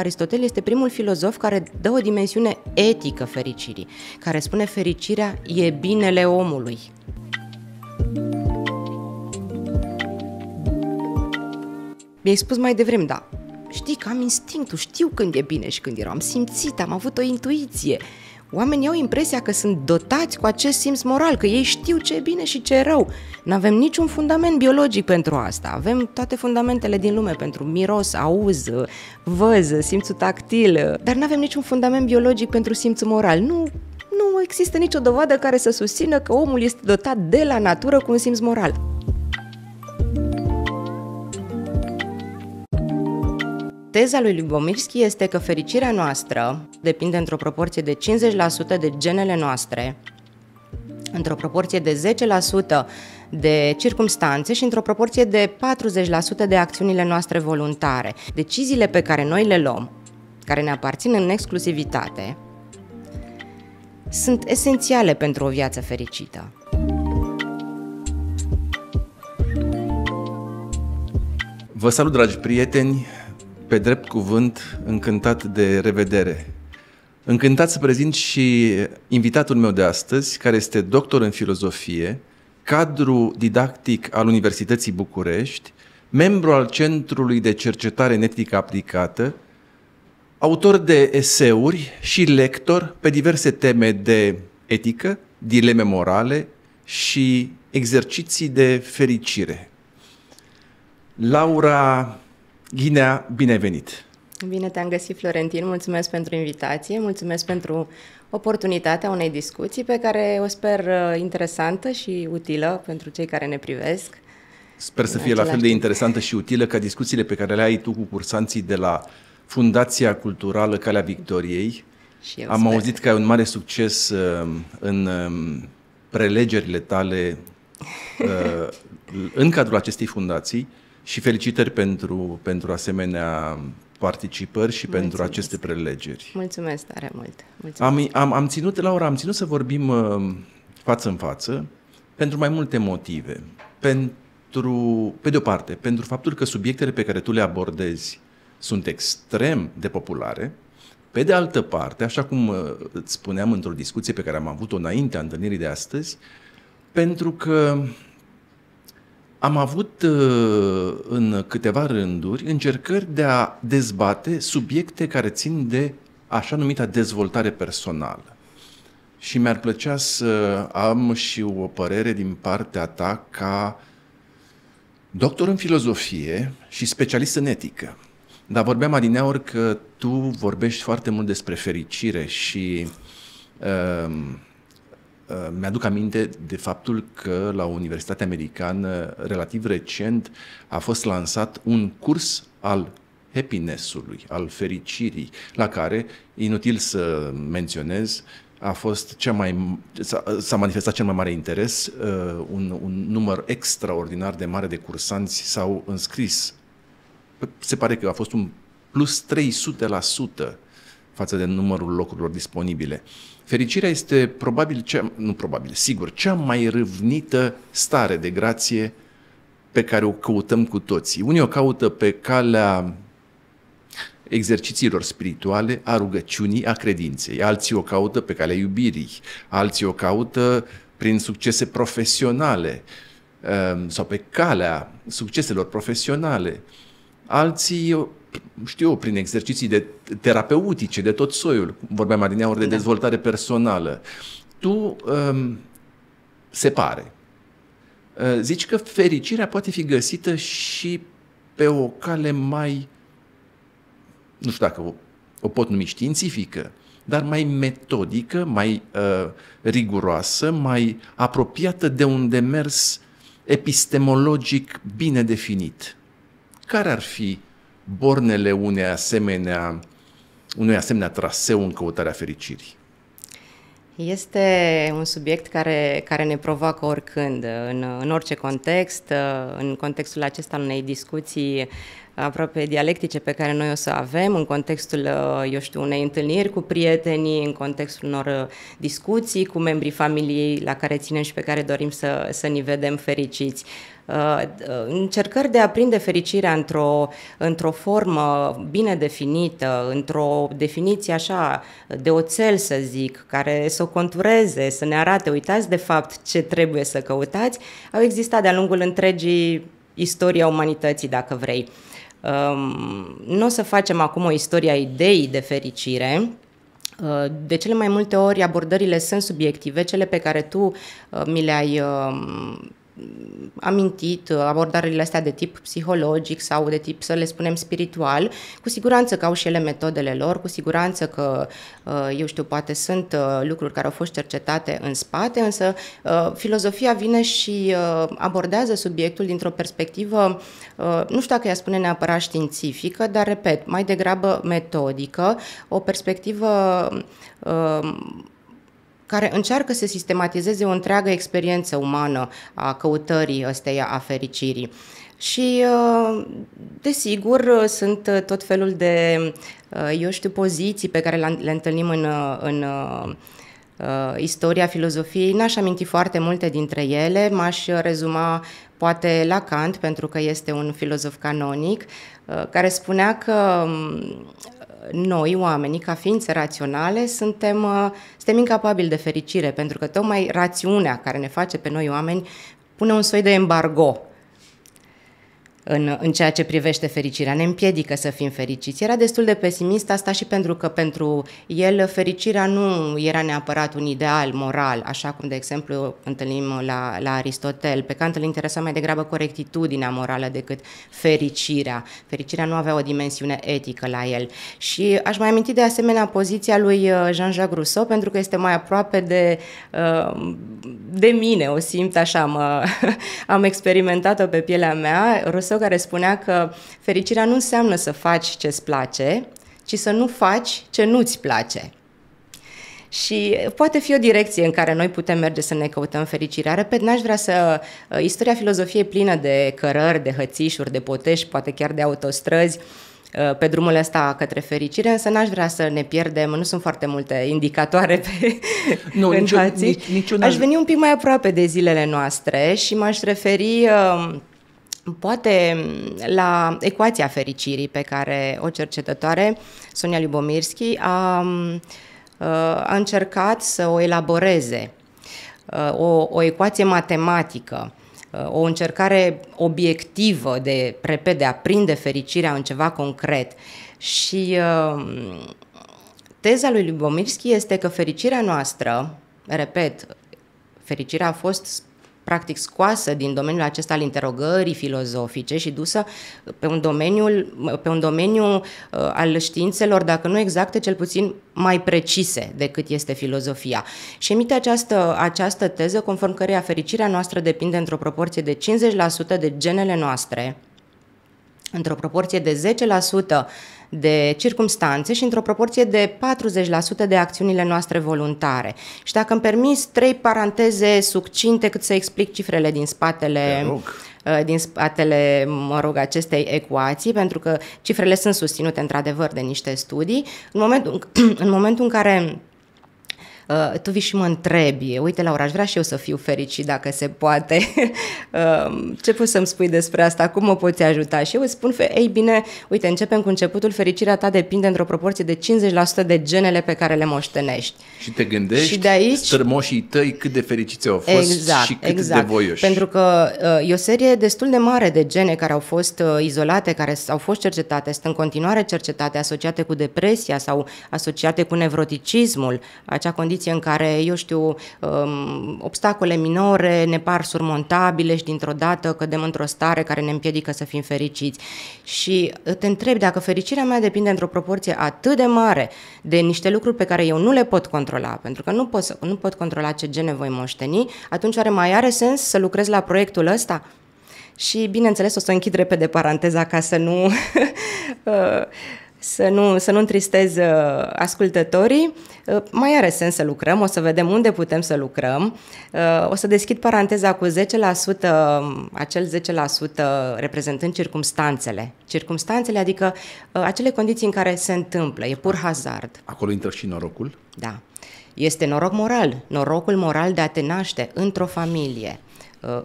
Aristotel este primul filozof care dă o dimensiune etică fericirii, care spune fericirea e binele omului. Mi-ai spus mai devreme, da, știi că am instinctul, știu când e bine și când e rău, am simțit, am avut o intuiție. Oamenii au impresia că sunt dotați cu acest simț moral, că ei știu ce e bine și ce e rău. Nu avem niciun fundament biologic pentru asta. Avem toate fundamentele din lume pentru miros, auz, văz, simțul tactil, dar nu avem niciun fundament biologic pentru simțul moral. Nu nu există nicio dovadă care să susțină că omul este dotat de la natură cu un simț moral. Teza lui Lubomirski este că fericirea noastră depinde într-o proporție de 50% de genele noastre, într-o proporție de 10% de circumstanțe și într-o proporție de 40% de acțiunile noastre voluntare. Deciziile pe care noi le luăm, care ne aparțin în exclusivitate, sunt esențiale pentru o viață fericită. Vă salut, dragi prieteni! pe drept cuvânt, încântat de revedere. Încântat să prezint și invitatul meu de astăzi, care este doctor în filozofie, cadru didactic al Universității București, membru al Centrului de Cercetare în Etică Aplicată, autor de eseuri și lector pe diverse teme de etică, dileme morale și exerciții de fericire. Laura Ghinea, binevenit. Bine te-am găsit, Florentin. Mulțumesc pentru invitație, mulțumesc pentru oportunitatea unei discuții pe care o sper uh, interesantă și utilă pentru cei care ne privesc. Sper să fie la fel de interesantă și utilă ca discuțiile pe care le ai tu cu cursanții de la Fundația Culturală Calea Victoriei. Și eu Am sper. auzit că ai un mare succes um, în um, prelegerile tale uh, în cadrul acestei fundații și felicitări pentru, pentru asemenea participări și Mulțumesc. pentru aceste prelegeri. Mulțumesc tare mult! Mulțumesc. Am, am, am ținut, Laura, am ținut să vorbim uh, față în față pentru mai multe motive. Pentru, pe de o parte, pentru faptul că subiectele pe care tu le abordezi sunt extrem de populare, pe de altă parte, așa cum îți uh, spuneam într-o discuție pe care am avut-o înaintea întâlnirii de astăzi, pentru că am avut uh, în câteva rânduri încercări de a dezbate subiecte care țin de așa numita dezvoltare personală. Și mi-ar plăcea să am și o părere din partea ta ca doctor în filozofie și specialist în etică. Dar vorbeam adineaori că tu vorbești foarte mult despre fericire și uh, Uh, mi-aduc aminte de faptul că la Universitatea Americană, relativ recent, a fost lansat un curs al happiness-ului, al fericirii, la care, inutil să menționez, a fost cea mai, s-a, s-a manifestat cel mai mare interes, uh, un, un număr extraordinar de mare de cursanți s-au înscris. Se pare că a fost un plus 300% față de numărul locurilor disponibile. Uh, Fericirea este probabil, cea, nu probabil, sigur, cea mai râvnită stare de grație pe care o căutăm cu toții. Unii o caută pe calea exercițiilor spirituale, a rugăciunii, a credinței. Alții o caută pe calea iubirii, alții o caută prin succese profesionale ehm, sau pe calea succeselor profesionale. Alții știu eu, prin exerciții de terapeutice, de tot soiul, vorbeam ori de da. dezvoltare personală, tu um, se pare, uh, zici că fericirea poate fi găsită și pe o cale mai, nu știu dacă o, o pot numi științifică, dar mai metodică, mai uh, riguroasă, mai apropiată de un demers epistemologic bine definit. Care ar fi bornele unei asemenea, unui asemenea traseu în căutarea fericirii? Este un subiect care, care ne provoacă oricând, în, în orice context, în contextul acesta unei discuții aproape dialectice pe care noi o să avem, în contextul, eu știu, unei întâlniri cu prietenii, în contextul unor discuții cu membrii familiei la care ținem și pe care dorim să, să ni vedem fericiți. Uh, încercări de a prinde fericirea într-o, într-o formă bine definită, într-o definiție așa de oțel, să zic, care să o contureze, să ne arate, uitați de fapt ce trebuie să căutați, au existat de-a lungul întregii istoria umanității, dacă vrei. Um, nu o să facem acum o istorie a ideii de fericire, uh, de cele mai multe ori abordările sunt subiective, cele pe care tu uh, mi le-ai um, amintit, uh, abordările astea de tip psihologic sau de tip, să le spunem, spiritual, cu siguranță că au și ele metodele lor, cu siguranță că, uh, eu știu, poate sunt uh, lucruri care au fost cercetate în spate, însă filozofia vine și abordează subiectul dintr-o perspectivă, nu știu dacă ea spune neapărat științifică, dar, repet, mai degrabă metodică, o perspectivă care încearcă să sistematizeze o întreagă experiență umană a căutării ăsteia a fericirii. Și, uh, desigur, sunt tot felul de, uh, eu știu, poziții pe care le întâlnim în, uh, în istoria filozofiei. N-aș aminti foarte multe dintre ele, m-aș rezuma poate la Kant, pentru că este un filozof canonic, care spunea că um, noi, oamenii, ca ființe raționale, suntem, uh, suntem incapabili de fericire, pentru că tocmai rațiunea care ne face pe noi oameni pune un soi de embargo în, în ceea ce privește fericirea, ne împiedică să fim fericiți. Era destul de pesimist asta și pentru că pentru el fericirea nu era neapărat un ideal moral, așa cum, de exemplu, întâlnim la, la Aristotel. Pe Kant îl interesa mai degrabă corectitudinea morală decât fericirea. Fericirea nu avea o dimensiune etică la el. Și aș mai aminti de asemenea poziția lui uh, Jean-Jacques Rousseau, pentru că este mai aproape de, uh, de mine, o simt așa, mă, am experimentat-o pe pielea mea. Rousseau său care spunea că fericirea nu înseamnă să faci ce-ți place, ci să nu faci ce nu-ți place. Și poate fi o direcție în care noi putem merge să ne căutăm fericirea. Repet, n-aș vrea să... Uh, istoria filozofiei plină de cărări, de hățișuri, de potești, poate chiar de autostrăzi, uh, pe drumul ăsta către fericire, însă n-aș vrea să ne pierdem, nu sunt foarte multe indicatoare pe nu, în niciun, nici, niciun Aș veni un pic mai aproape de zilele noastre și m-aș referi uh, poate mm, la ecuația fericirii pe care o cercetătoare, Sonia Lubomirski, a, mm, ă, a încercat să o elaboreze, ă, o, o ecuație matematică, ă, o încercare obiectivă de, repede de a prinde fericirea în ceva concret. Și mm, teza lui Lubomirski este că fericirea noastră, repet, fericirea a fost practic scoasă din domeniul acesta al interogării filozofice și dusă pe un, domeniu pe un domeniu uh, al științelor, dacă nu exacte, cel puțin mai precise decât este filozofia. Și emite această, această teză conform căreia fericirea noastră depinde într-o proporție de 50% de genele noastre, într-o proporție de 10% de circumstanțe și într-o proporție de 40% de acțiunile noastre voluntare. Și dacă îmi permis trei paranteze succinte cât să explic cifrele din spatele uh, din spatele, mă rog, acestei ecuații, pentru că cifrele sunt susținute într-adevăr de niște studii. În momentul în, momentul în care Uh, tu vii și mă întrebi, uite Laura, aș vrea și eu să fiu fericit dacă se poate, um, ce poți să-mi spui despre asta, cum mă poți ajuta? Și eu îți spun, ei bine, uite, începem cu începutul, fericirea ta depinde într-o proporție de 50% de genele pe care le moștenești. Și te gândești și de aici, strămoșii tăi cât de fericiți au fost exact, și cât exact. de voioși. Pentru că uh, e o serie destul de mare de gene care au fost uh, izolate, care au fost cercetate, sunt în continuare cercetate, asociate cu depresia sau asociate cu nevroticismul, acea condiție condiție în care, eu știu, um, obstacole minore ne par surmontabile și dintr-o dată cădem într-o stare care ne împiedică să fim fericiți. Și uh, te întreb dacă fericirea mea depinde într-o proporție atât de mare de niște lucruri pe care eu nu le pot controla, pentru că nu pot, nu pot controla ce gene voi moșteni, atunci oare mai are sens să lucrez la proiectul ăsta? Și, bineînțeles, o să închid repede paranteza ca să nu uh, să nu, să nu întristez uh, ascultătorii. Uh, mai are sens să lucrăm, o să vedem unde putem să lucrăm. Uh, o să deschid paranteza cu 10%, um, acel 10% reprezentând circumstanțele. Circumstanțele, adică acele condiții în care se întâmplă, e pur hazard. Acolo intră și norocul? Da. Este noroc moral, norocul moral de a te naște într-o familie,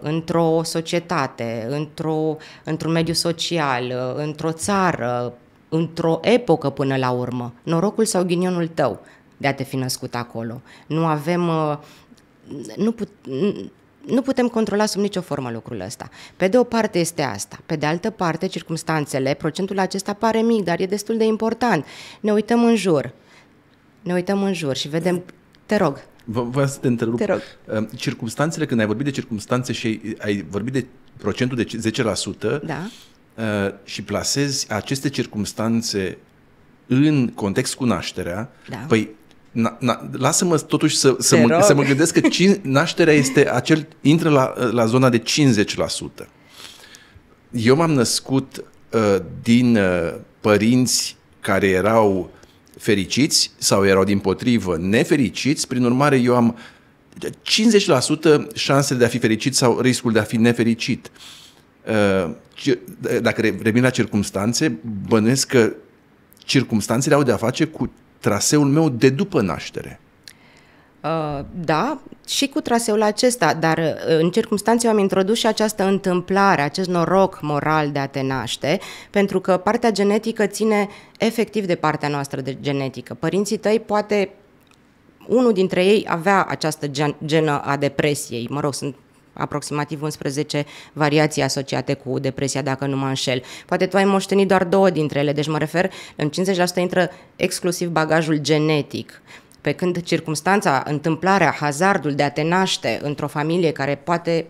într-o societate, într-o, într-un mediu social, într-o țară, într-o epocă până la urmă, norocul sau ghinionul tău de a te fi născut acolo. Nu avem... Uh, nu, put, nu putem controla sub nicio formă lucrul ăsta. Pe de o parte este asta, pe de altă parte circumstanțele, procentul acesta pare mic, dar e destul de important. Ne uităm în jur, ne uităm în jur și vedem, te rog. V- vreau să te întrerup. Te rog. Uh, circumstanțele, când ai vorbit de circumstanțe și ai vorbit de procentul de 10%, da. Uh, și plasezi aceste circumstanțe în context cu nașterea, da. păi Na, na, lasă-mă totuși să, să, mă, să mă gândesc că cin, nașterea este acel, intră la, la zona de 50%. Eu m-am născut uh, din uh, părinți care erau fericiți sau erau din potrivă nefericiți, prin urmare eu am 50% șansele de a fi fericit sau riscul de a fi nefericit. Uh, dacă revin la circumstanțe, bănuiesc că circumstanțele au de-a face cu traseul meu de după naștere. Uh, da, și cu traseul acesta, dar uh, în circunstanțe eu am introdus și această întâmplare, acest noroc moral de a te naște, pentru că partea genetică ține efectiv de partea noastră de genetică. Părinții tăi poate unul dintre ei avea această gen, genă a depresiei, mă rog, sunt aproximativ 11 variații asociate cu depresia, dacă nu mă înșel. Poate tu ai moștenit doar două dintre ele, deci mă refer, în 50% intră exclusiv bagajul genetic pe când circumstanța, întâmplarea, hazardul de a te naște într-o familie care poate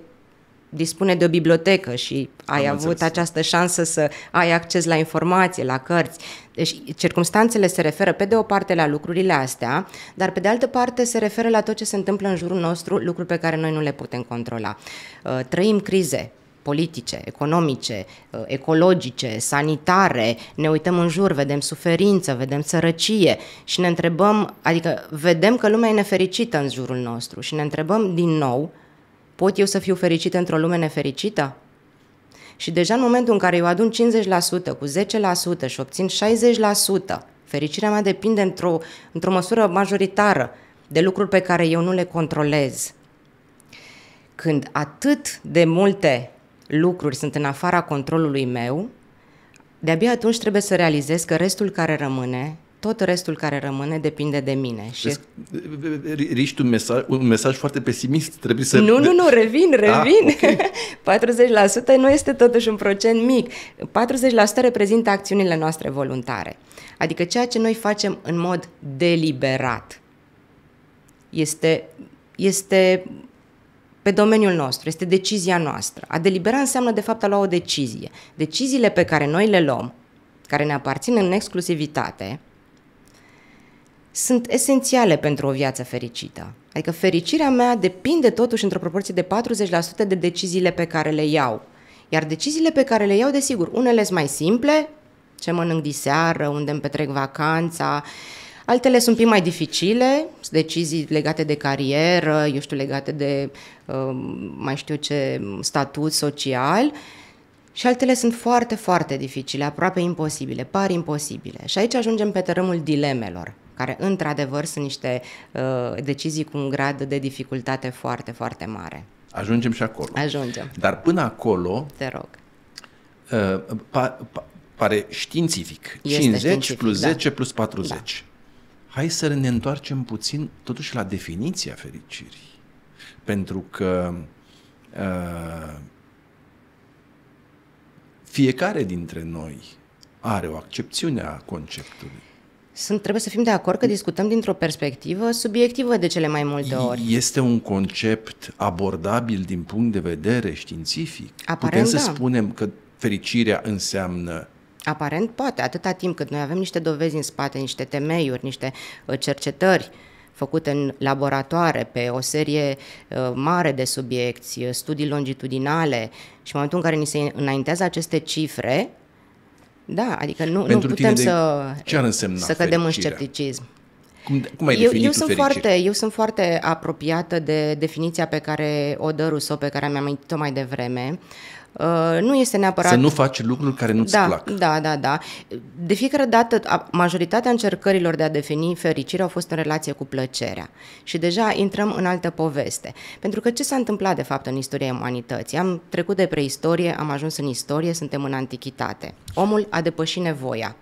dispune de o bibliotecă și ai Am avut înțeles. Da. această șansă să ai acces la informație, la cărți. Deci circumstanțele se referă pe de o parte la lucrurile astea, dar pe de altă parte se referă la tot ce se întâmplă în jurul nostru, lucruri pe care noi nu le putem controla. Uh, trăim crize, politice, economice, uh, ecologice, sanitare, ne uităm în jur, vedem suferință, vedem sărăcie și ne întrebăm, adică vedem că lumea e nefericită în jurul nostru și ne întrebăm din nou Pot eu să fiu fericit într-o lume nefericită? Și deja în momentul în care eu adun 50% cu 10% și obțin 60%, fericirea mea depinde într-o, într-o măsură majoritară de lucruri pe care eu nu le controlez. Când atât de multe lucruri sunt în afara controlului meu, de-abia atunci trebuie să realizez că restul care rămâne tot restul care rămâne depinde de mine. Și... Riști un mesaj, un mesaj foarte pesimist. Trebuie să... Nu, nu, nu, revin, ah, revin. A, okay. 40% nu este totuși un procent mic. 40% reprezintă acțiunile noastre voluntare. Adică ceea ce noi facem în mod deliberat este, este pe domeniul nostru, este decizia noastră. A delibera înseamnă de fapt a lua o decizie. Deciziile pe care noi le luăm, care ne aparțin în exclusivitate, sunt esențiale pentru o viață fericită. Adică fericirea mea depinde totuși într-o proporție de 40% de deciziile pe care le iau. Iar deciziile pe care le iau, desigur, unele sunt mai simple, ce mănânc diseară, unde îmi petrec vacanța, altele sunt un pic mai dificile, sunt decizii legate de carieră, eu știu, legate de um, mai știu ce statut social, și altele sunt foarte, foarte dificile, aproape imposibile, par imposibile. Și aici ajungem pe tărâmul dilemelor care într-adevăr sunt niște uh, decizii cu un grad de dificultate foarte, foarte mare. Ajungem și acolo. Ajungem. Dar până acolo... Te rog. Uh, pa, pa, pare științific. Este 50 științific, plus da. 10 plus 40. Da. Hai să ne întoarcem puțin totuși la definiția fericirii. Pentru că uh, fiecare dintre noi are o accepțiune a conceptului. Sunt, trebuie să fim de acord că mm. discutăm dintr-o perspectivă subiectivă de cele mai multe ori. Este un concept abordabil din punct de vedere științific. Aparent, Putem să da. spunem că fericirea înseamnă Aparent poate, atâta timp cât noi avem niște dovezi în spate, niște temeiuri, niște uh, cercetări făcute în laboratoare pe o serie uh, mare de subiecti, uh, studii longitudinale și în momentul în care ni se înaintează aceste cifre, da, adică nu, nu putem de, să, ce ar însemna să cădem fericirea? în scepticism. Cum, cum ai eu, eu, sunt foarte, eu sunt foarte apropiată de definiția pe care o dă Rousseau, pe care am amintit-o mai devreme. Uh, Uh, nu este neapărat... Să nu faci lucruri care nu-ți da, plac. Da, da, da. De fiecare dată, majoritatea încercărilor de a defini fericirea au fost în relație cu plăcerea. Și deja intrăm în altă poveste. Pentru că ce s-a întâmplat, de fapt, în istoria umanității? Am trecut de preistorie, am ajuns în istorie, suntem în antichitate. Omul a depășit nevoia.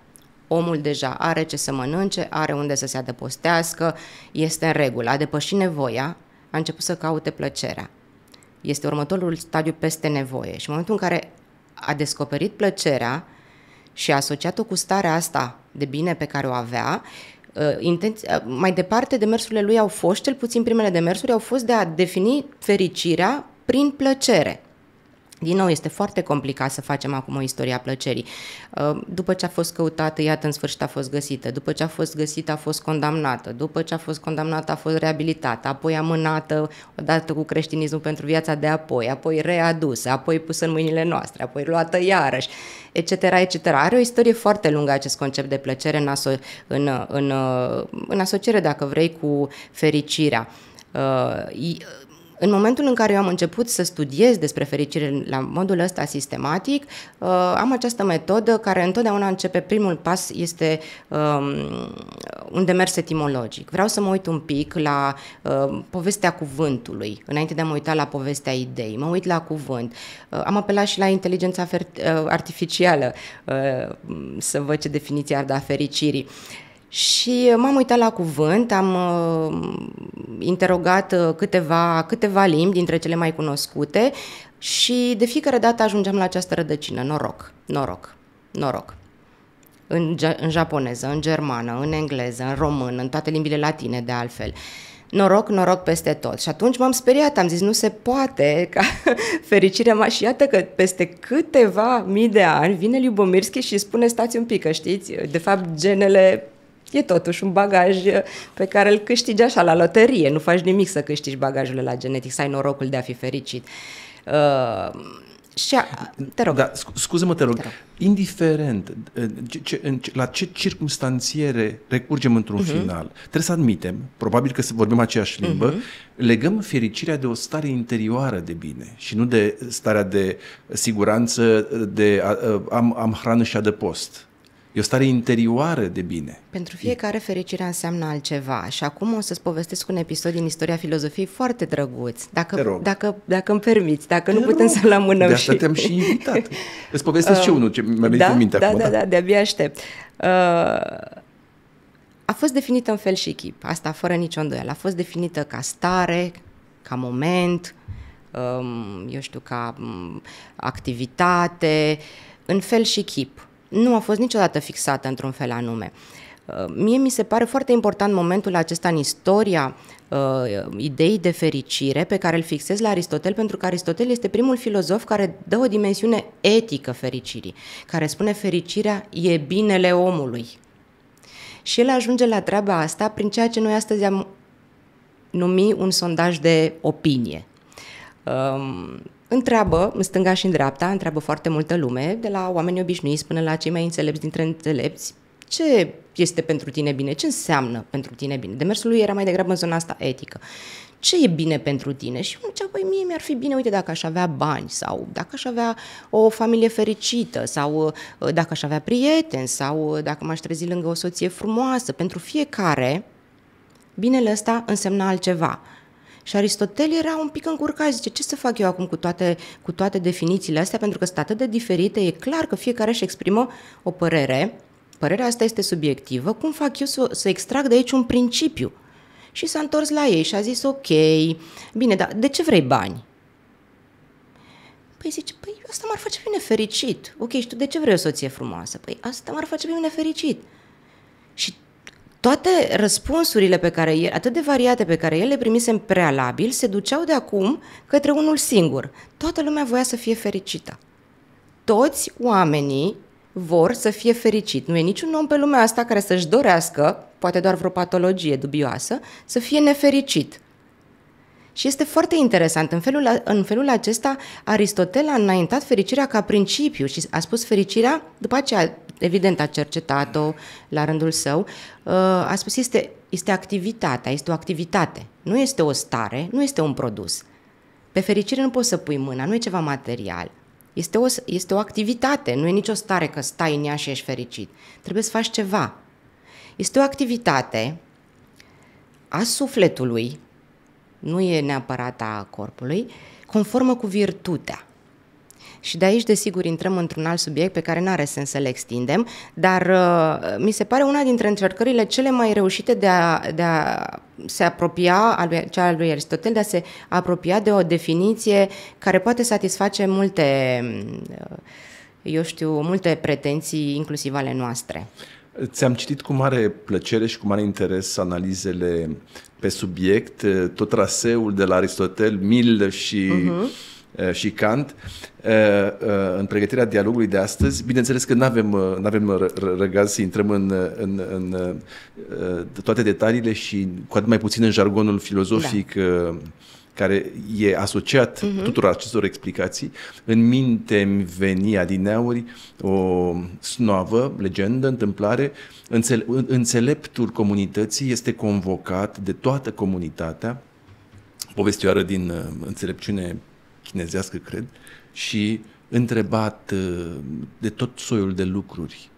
Omul deja are ce să mănânce, are unde să se adăpostească, este în regulă. A depășit nevoia, a început să caute plăcerea. Este următorul stadiu peste nevoie. Și în momentul în care a descoperit plăcerea și a asociat-o cu starea asta de bine pe care o avea, ă, ă, mai departe demersurile lui au fost, cel puțin primele demersuri, au fost de a defini fericirea prin plăcere. Din nou, este foarte complicat să facem acum o istorie a plăcerii. Uh, după ce a fost căutată, iată, în sfârșit a fost găsită. După ce a fost găsită, a fost condamnată. După ce a fost condamnată, a fost reabilitată. Apoi amânată, odată cu creștinismul pentru viața de apoi. Apoi readusă, apoi pusă în mâinile noastre, apoi luată iarăși, etc., etc. Are o istorie foarte lungă acest concept de plăcere în, aso- în, în, în asociere, dacă vrei, cu fericirea. Uh, în momentul în care eu am început să studiez despre fericire la modul ăsta sistematic, uh, am această metodă care întotdeauna începe primul pas, este um, un demers etimologic. Vreau să mă uit un pic la uh, povestea cuvântului, înainte de a mă uita la povestea idei. Mă uit la cuvânt. Uh, am apelat și la inteligența artificială să văd ce definiție ar da fericirii. Și uh, m-am uitat la cuvânt, am uh, interogat uh, câteva, câteva limbi dintre cele mai cunoscute și de fiecare dată ajungeam la această rădăcină, noroc, noroc, noroc. În, în japoneză, în germană, în engleză, în română, în toate limbile latine de altfel. Noroc, noroc peste tot. Și atunci m-am speriat, am zis, nu se poate ca fericirea mea. Și iată că peste câteva mii de ani vine Liubomirski și spune, stați un pic, că știți, de fapt genele E totuși un bagaj uh, pe care îl câștigi așa la loterie, nu faci nimic să câștigi bagajul la genetic, să ai norocul de a fi fericit. Uh, și a, te rog. Da, scuze-mă, te rog. Te rog. Indiferent uh, ce, ce, la ce circumstanțiere recurgem într-un uh-huh. final, trebuie să admitem, probabil că vorbim aceeași limbă, uh-huh. legăm fericirea de o stare interioară de bine și nu de starea de siguranță, de a, am, am hrană și adăpost. E o stare interioară de bine. Pentru fiecare fericire înseamnă altceva. Și acum o să-ți povestesc un episod din istoria filozofiei foarte drăguț. Dacă, dacă, dacă îmi permiți, dacă Te nu putem să-l amânăm. De asta și... te-am și invitat. Îți povestesc uh, și um, unul ce mi-a venit da, în minte da, acum. Da, da, da, de-abia aștept. Uh, a fost definită în fel și chip, asta fără nicio îndoială. A fost definită ca stare, ca moment, um, eu știu, ca um, activitate, în fel și chip nu a fost niciodată fixată într-un fel anume. Uh, mie mi se pare foarte important momentul acesta în istoria uh, ideii de fericire pe care îl fixez la Aristotel, pentru că Aristotel este primul filozof care dă o dimensiune etică fericirii, care spune fericirea e binele omului. Și el ajunge la treaba asta prin ceea ce noi astăzi am numit un sondaj de opinie. Um, întreabă în stânga și în dreapta, întreabă foarte multă lume, de la oameni obișnuiți până la cei mai înțelepți dintre înțelepți, ce este pentru tine bine, ce înseamnă pentru tine bine. Demersul lui era mai degrabă în zona asta etică. Ce e bine pentru tine? Și eu zicea, păi mie mi-ar fi bine, uite, dacă aș avea bani sau dacă aș avea o familie fericită sau uh, dacă aș avea prieteni sau uh, dacă m-aș trezi lângă o soție frumoasă. Pentru fiecare, binele ăsta însemna altceva. Și Aristotel era un pic încurcat, zice, ce să fac eu acum cu toate, cu toate definițiile astea, pentru că sunt atât de diferite, e clar că fiecare își exprimă o părere, părerea asta este subiectivă, cum fac eu să, să extrag de aici un principiu? Și s-a întors la ei și a zis, ok, bine, dar de ce vrei bani? Păi zice, păi asta m-ar face bine fericit. Ok, și tu de ce vrei o soție frumoasă? Păi asta m-ar face bine fericit. Și toate răspunsurile pe care atât de variate pe care el le primise în prealabil se duceau de acum către unul singur. Toată lumea voia să fie fericită. Toți oamenii vor să fie fericit. Nu e niciun om pe lumea asta care să-și dorească, poate doar vreo patologie dubioasă, să fie nefericit. Și este foarte interesant. În felul, în felul acesta, Aristotel a înaintat fericirea ca principiu și a spus fericirea, după aceea evident a cercetat-o la rândul său, uh, a spus este, este activitatea, este o activitate, nu este o stare, nu este un produs. Pe fericire nu poți să pui mâna, nu e ceva material. Este o, este o activitate, nu e nicio stare că stai în ea și ești fericit. Trebuie să faci ceva. Este o activitate a sufletului, nu e neapărat a corpului, conformă cu virtutea. Și de aici, desigur, intrăm într-un alt subiect pe care nu are sens să le extindem, dar uh, mi se pare una dintre încercările cele mai reușite de a, de a se apropia, cea al lui Aristotel, de a se apropia de o definiție care poate satisface multe, uh, eu știu, multe pretenții, inclusiv ale noastre. Ți-am citit cu mare plăcere și cu mare interes analizele pe subiect, uh, tot traseul de la Aristotel, mil și uh-huh Uh, și Kant uh, uh, în pregătirea dialogului de astăzi. Bineînțeles că nu avem avem răgaz să intrăm în, în, în toate detaliile și cu atât mai puțin în jargonul filozofic da. care e asociat uh-huh. tuturor acestor explicații. În minte îmi veni adineauri o snoavă, legendă, întâmplare. înțeleptul comunității este convocat de toată comunitatea povestioară din înțelepciune chinezească, cred, și întrebat uh, de tot soiul de lucruri.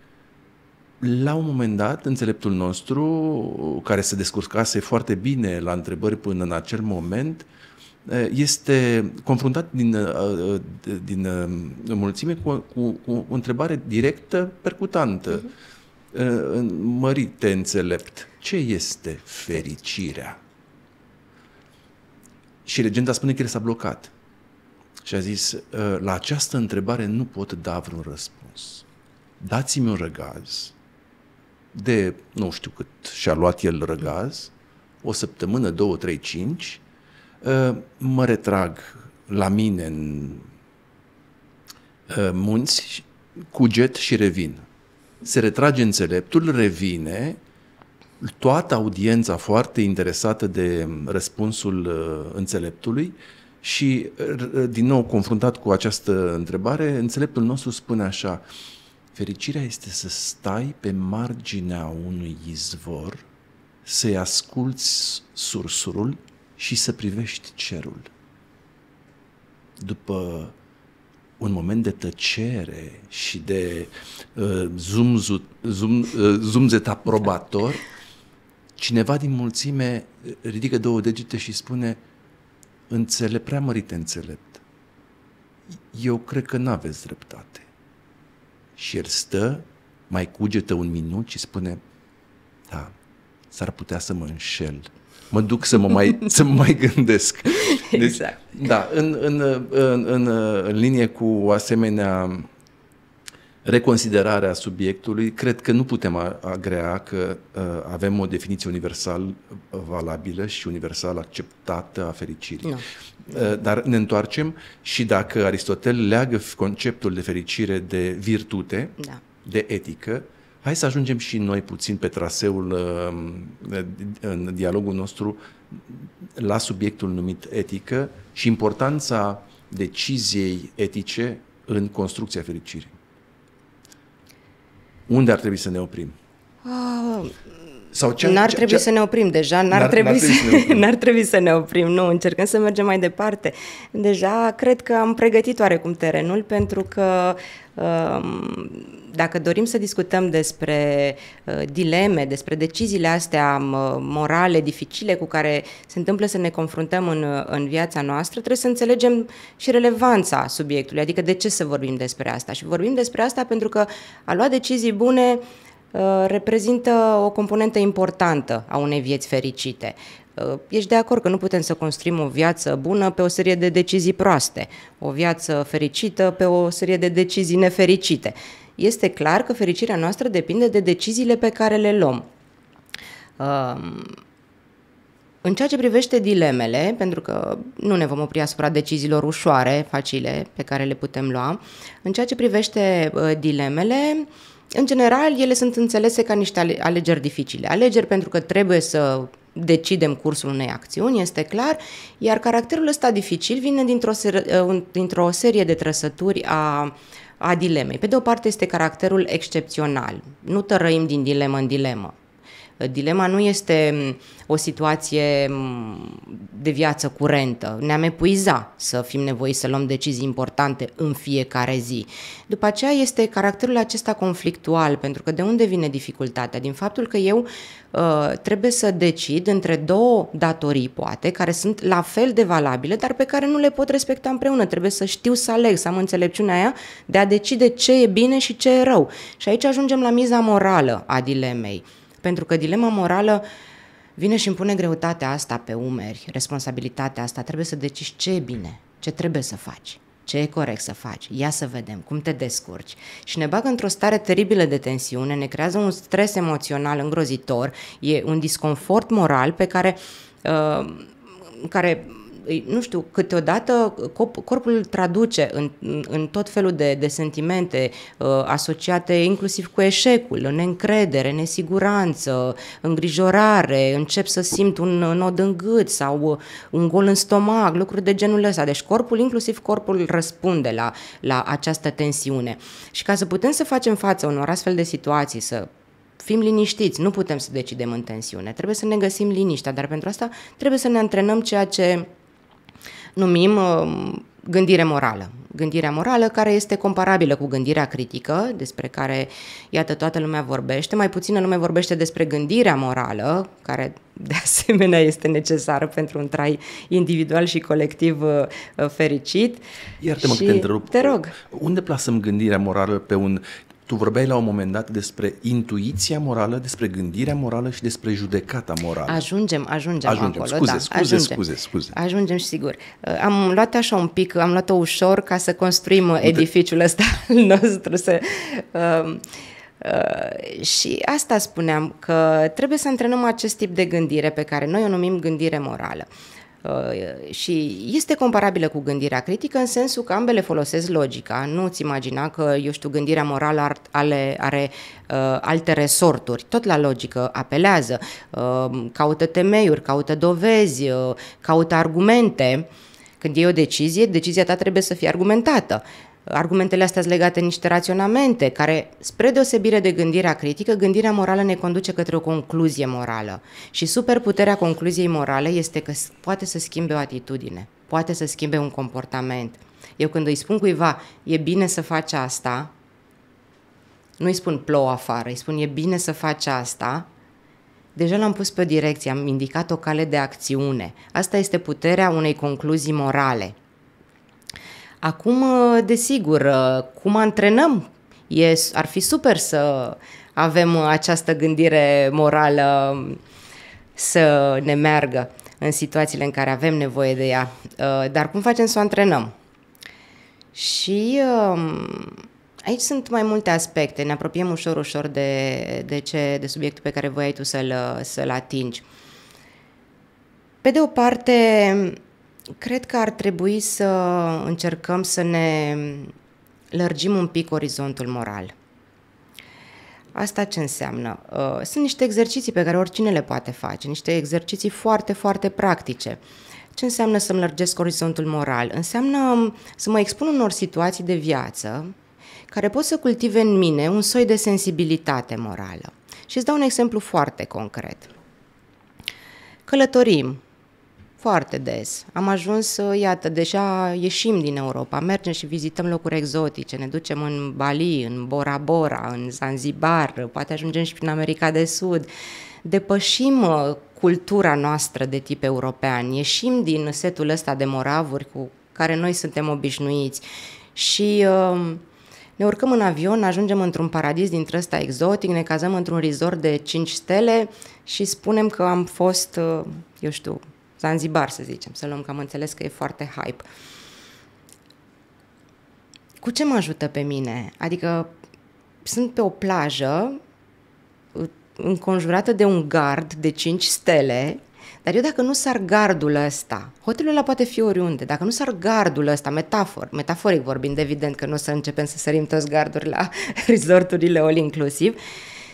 La un moment dat, înțeleptul nostru, care se descurcase foarte bine la întrebări până în acel moment, uh, este confruntat din, uh, din mulțime cu, cu, cu o întrebare directă, percutantă. Mhm. Uh-huh. Mărite înțelept, ce este fericirea? Și legenda spune că el s-a blocat și a zis, ă, la această întrebare nu pot da vreun răspuns. Dați-mi un răgaz de, nu știu cât și-a luat el răgaz, o săptămână, două, trei, cinci, ă, mă retrag la mine în ă, munți, cuget și revin. Se retrage înțeleptul, revine, toată audiența foarte interesată de răspunsul înțeleptului, și, uh, din nou, confruntat cu această întrebare, înțeleptul nostru spune așa, fericirea este să stai pe marginea unui izvor, să-i asculți sursurul și să privești cerul. După un moment de tăcere și de uh, zumzut, zum, uh, zumzet aprobator, cineva din mulțime ridică două degete și spune – înțelept, prea mărite înțelept, eu cred că nu aveți dreptate. Și el stă, mai cugetă un minut și spune, da, s-ar putea să mă înșel. Mă duc să mă mai, să mă mai gândesc. Deci, exact. Da, în, în, în, în, în linie cu asemenea reconsiderarea subiectului. Cred că nu putem agrea că ă, avem o definiție universal ă, valabilă și universal acceptată a fericirii. No. Da. Ă, dar ne întoarcem și dacă Aristotel leagă conceptul de fericire de virtute, da. de etică, hai să ajungem și noi puțin pe traseul în dialogul nostru la subiectul numit etică și importanța deciziei etice în construcția fericirii. Unde ar trebui să ne oprim? Sau ce, n-ar trebui ce, să ne oprim deja, n-ar, n-ar, trebui, n-ar, trebui, să, ne oprim. n-ar trebui să ne oprim, nu, încercăm să mergem mai departe. Deja cred că am pregătit oarecum terenul pentru că um, dacă dorim să discutăm despre uh, dileme, despre deciziile astea um, morale, dificile cu care se întâmplă să ne confruntăm în, uh, în viața noastră, trebuie să înțelegem și relevanța subiectului, adică de ce să vorbim despre asta. Și vorbim despre asta pentru că a lua decizii bune uh, Uh, reprezintă o componentă importantă a unei vieți fericite. Uh, ești de acord că nu putem să construim o viață bună pe o serie de decizii proaste, o viață fericită pe o serie de decizii nefericite. Este clar că fericirea noastră depinde de deciziile pe care le luăm. Um, în ceea ce privește dilemele, pentru că nu ne vom opri asupra deciziilor ușoare, facile, pe care le putem lua, în ceea ce privește uh, dilemele, în general, ele sunt înțelese ca niște alegeri dificile. Alegeri pentru că trebuie să decidem cursul unei acțiuni, este clar, iar caracterul ăsta dificil vine dintr-o, ser- uh, dintr-o serie de trăsături a, a dilemei. Pe de o parte este caracterul excepțional. Nu tărăim din dilemă în dilemă. Ă, dilema nu este o situație de viață curentă. Ne-am epuiza să fim nevoiți să luăm decizii importante în fiecare zi. După aceea este caracterul acesta conflictual, pentru că de unde vine dificultatea? Din faptul că eu uh, trebuie să decid între două datorii, poate, care sunt la fel de valabile, dar pe care nu le pot respecta împreună. Trebuie să știu să aleg, să am înțelepciunea aia de a decide ce e bine și ce e rău. Și aici ajungem la miza morală a dilemei. Pentru că dilema morală vine și îmi pune greutatea asta pe umeri, responsabilitatea asta. Trebuie să decizi ce e bine, ce trebuie să faci, ce e corect să faci. Ia să vedem cum te descurci. Și ne bagă într-o stare teribilă de tensiune, ne creează un stres emoțional îngrozitor, e un disconfort moral pe care, uh, care nu știu, câteodată corpul traduce în, în tot felul de, de sentimente uh, asociate inclusiv cu eșecul, neîncredere, nesiguranță, îngrijorare, încep să simt un nod în gât sau un gol în stomac, lucruri de genul ăsta. Deci corpul, inclusiv corpul, răspunde la, la această tensiune. Și ca să putem să facem față unor astfel de situații, să fim liniștiți, nu putem să decidem în tensiune, trebuie să ne găsim liniștea, dar pentru asta trebuie să ne antrenăm ceea ce numim uh, gândire morală. Gândirea morală care este comparabilă cu gândirea critică, despre care, iată, toată lumea vorbește, mai puțină lume vorbește despre gândirea morală, care de asemenea este necesară pentru un trai individual și colectiv uh, uh, fericit. Iartă-mă te întrerup. Te rog. Unde plasăm gândirea morală pe un tu vorbeai la un moment dat despre intuiția morală, despre gândirea morală și despre judecata morală. Ajungem, ajungem, ajungem. acolo. Scuze, da, scuze, ajungem. scuze, scuze. Ajungem și sigur. Uh, am luat așa un pic, am luat-o ușor ca să construim uh, Uite. edificiul ăsta al nostru. Să, uh, Uh, și asta spuneam, că trebuie să antrenăm acest tip de gândire pe care noi o numim gândire morală. Uh, Uh, și este comparabilă cu gândirea critică în sensul că ambele folosesc logica. Nu-ți imagina că, eu știu, gândirea morală are, are, are uh, alte resorturi. Tot la logică apelează, uh, caută temeiuri, caută dovezi, uh, caută argumente. Când e o decizie, decizia ta trebuie să fie argumentată. Uh, argumentele astea sunt legate niște raționamente, care, spre deosebire de gândirea critică, gândirea morală ne conduce către o concluzie morală. Și superputerea concluziei morale este că poate să schimbe o atitudine, poate să schimbe un comportament. Eu când îi spun cuiva, e bine să faci asta, nu îi spun plouă afară, îi spun e bine să faci asta, deja l-am pus pe o direcție, am indicat o cale de acțiune. Asta este puterea unei concluzii morale. Acum, uh, desigur, uh, cum antrenăm? E, ar fi super să avem uh, această gândire morală um, să ne meargă în situațiile în care avem nevoie de ea. Dar cum facem să o antrenăm? Și um, aici sunt mai multe aspecte. Ne apropiem ușor, ușor de, de, ce, de subiectul pe care voiai tu să-l, să-l atingi. Pe de o parte, Cred că ar trebui să încercăm să ne lărgim un pic orizontul moral. Asta ce înseamnă? Uh, sunt niște exerciții pe care oricine le poate face, niște exerciții foarte, foarte practice. Ce înseamnă să-mi lărgesc orizontul moral? Înseamnă um, să mă expun unor situații de viață care pot să cultive în mine un soi de sensibilitate morală. Și îți dau un exemplu foarte concret. Călătorim, foarte des. Am ajuns, iată, deja ieșim din Europa, mergem și vizităm locuri exotice, ne ducem în Bali, în Bora Bora, în Zanzibar, poate ajungem și prin America de Sud. Depășim uh, cultura noastră de tip european, ieșim din setul ăsta de moravuri cu care noi suntem obișnuiți și uh, ne urcăm în avion, ajungem într-un paradis dintre ăsta exotic, ne cazăm într-un resort de 5 stele și spunem că am fost, uh, eu știu, Zanzibar, să zicem, să luăm, că am înțeles că e foarte hype. Cu ce mă ajută pe mine? Adică sunt pe o plajă înconjurată de un gard de 5 stele, dar eu dacă nu sar gardul ăsta, hotelul ăla poate fi oriunde, dacă nu sar gardul ăsta, metafor, metaforic vorbind, evident că nu o să începem să sărim toți gardurile la resorturile all inclusiv,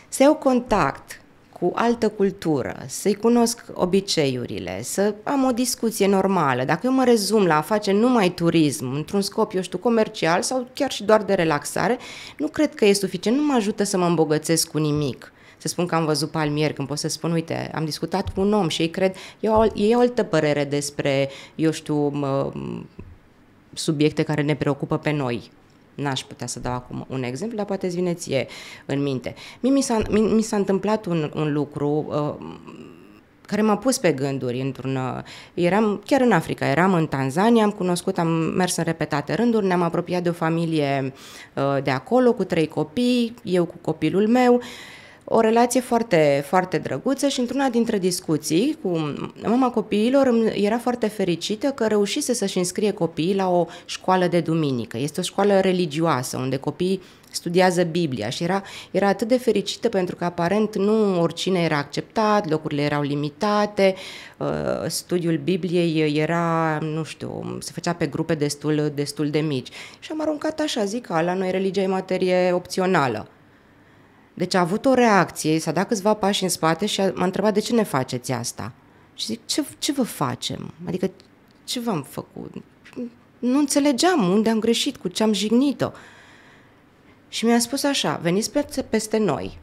să iau contact cu altă cultură, să-i cunosc obiceiurile, să am o discuție normală. Dacă eu mă rezum la a face numai turism, într-un scop, eu știu, comercial sau chiar și doar de relaxare, nu cred că e suficient, nu mă ajută să mă îmbogățesc cu nimic. Să spun că am văzut palmieri, când pot să spun, uite, am discutat cu un om și ei cred, eu, ei au altă părere despre, eu știu, mă, subiecte care ne preocupă pe noi. N-aș putea să dau acum un exemplu, dar poate îți vine ție în minte. Mie mi s-a, mi, mi s-a întâmplat un, un lucru uh, care m-a pus pe gânduri într-un... Uh, eram chiar în Africa, eram în Tanzania, am cunoscut, am mers în repetate rânduri, ne-am apropiat de o familie uh, de acolo cu trei copii, eu cu copilul meu o relație foarte, foarte drăguță și într-una dintre discuții cu mama copiilor era foarte fericită că reușise să-și înscrie copiii la o școală de duminică. Este o școală religioasă unde copiii studiază Biblia și era, era atât de fericită pentru că aparent nu oricine era acceptat, locurile erau limitate, uh, studiul Bibliei era, nu știu, se făcea pe grupe destul, destul de mici. Și am aruncat așa, zic, la noi religia e materie opțională. Deci a avut o reacție, s-a dat câțiva pași în spate și m-a întrebat de ce ne faceți asta. Și zic, ce, ce vă facem? Adică ce v-am făcut? Nu înțelegeam unde am greșit, cu ce am jignit-o. Și mi-a spus așa, veniți peste, peste noi,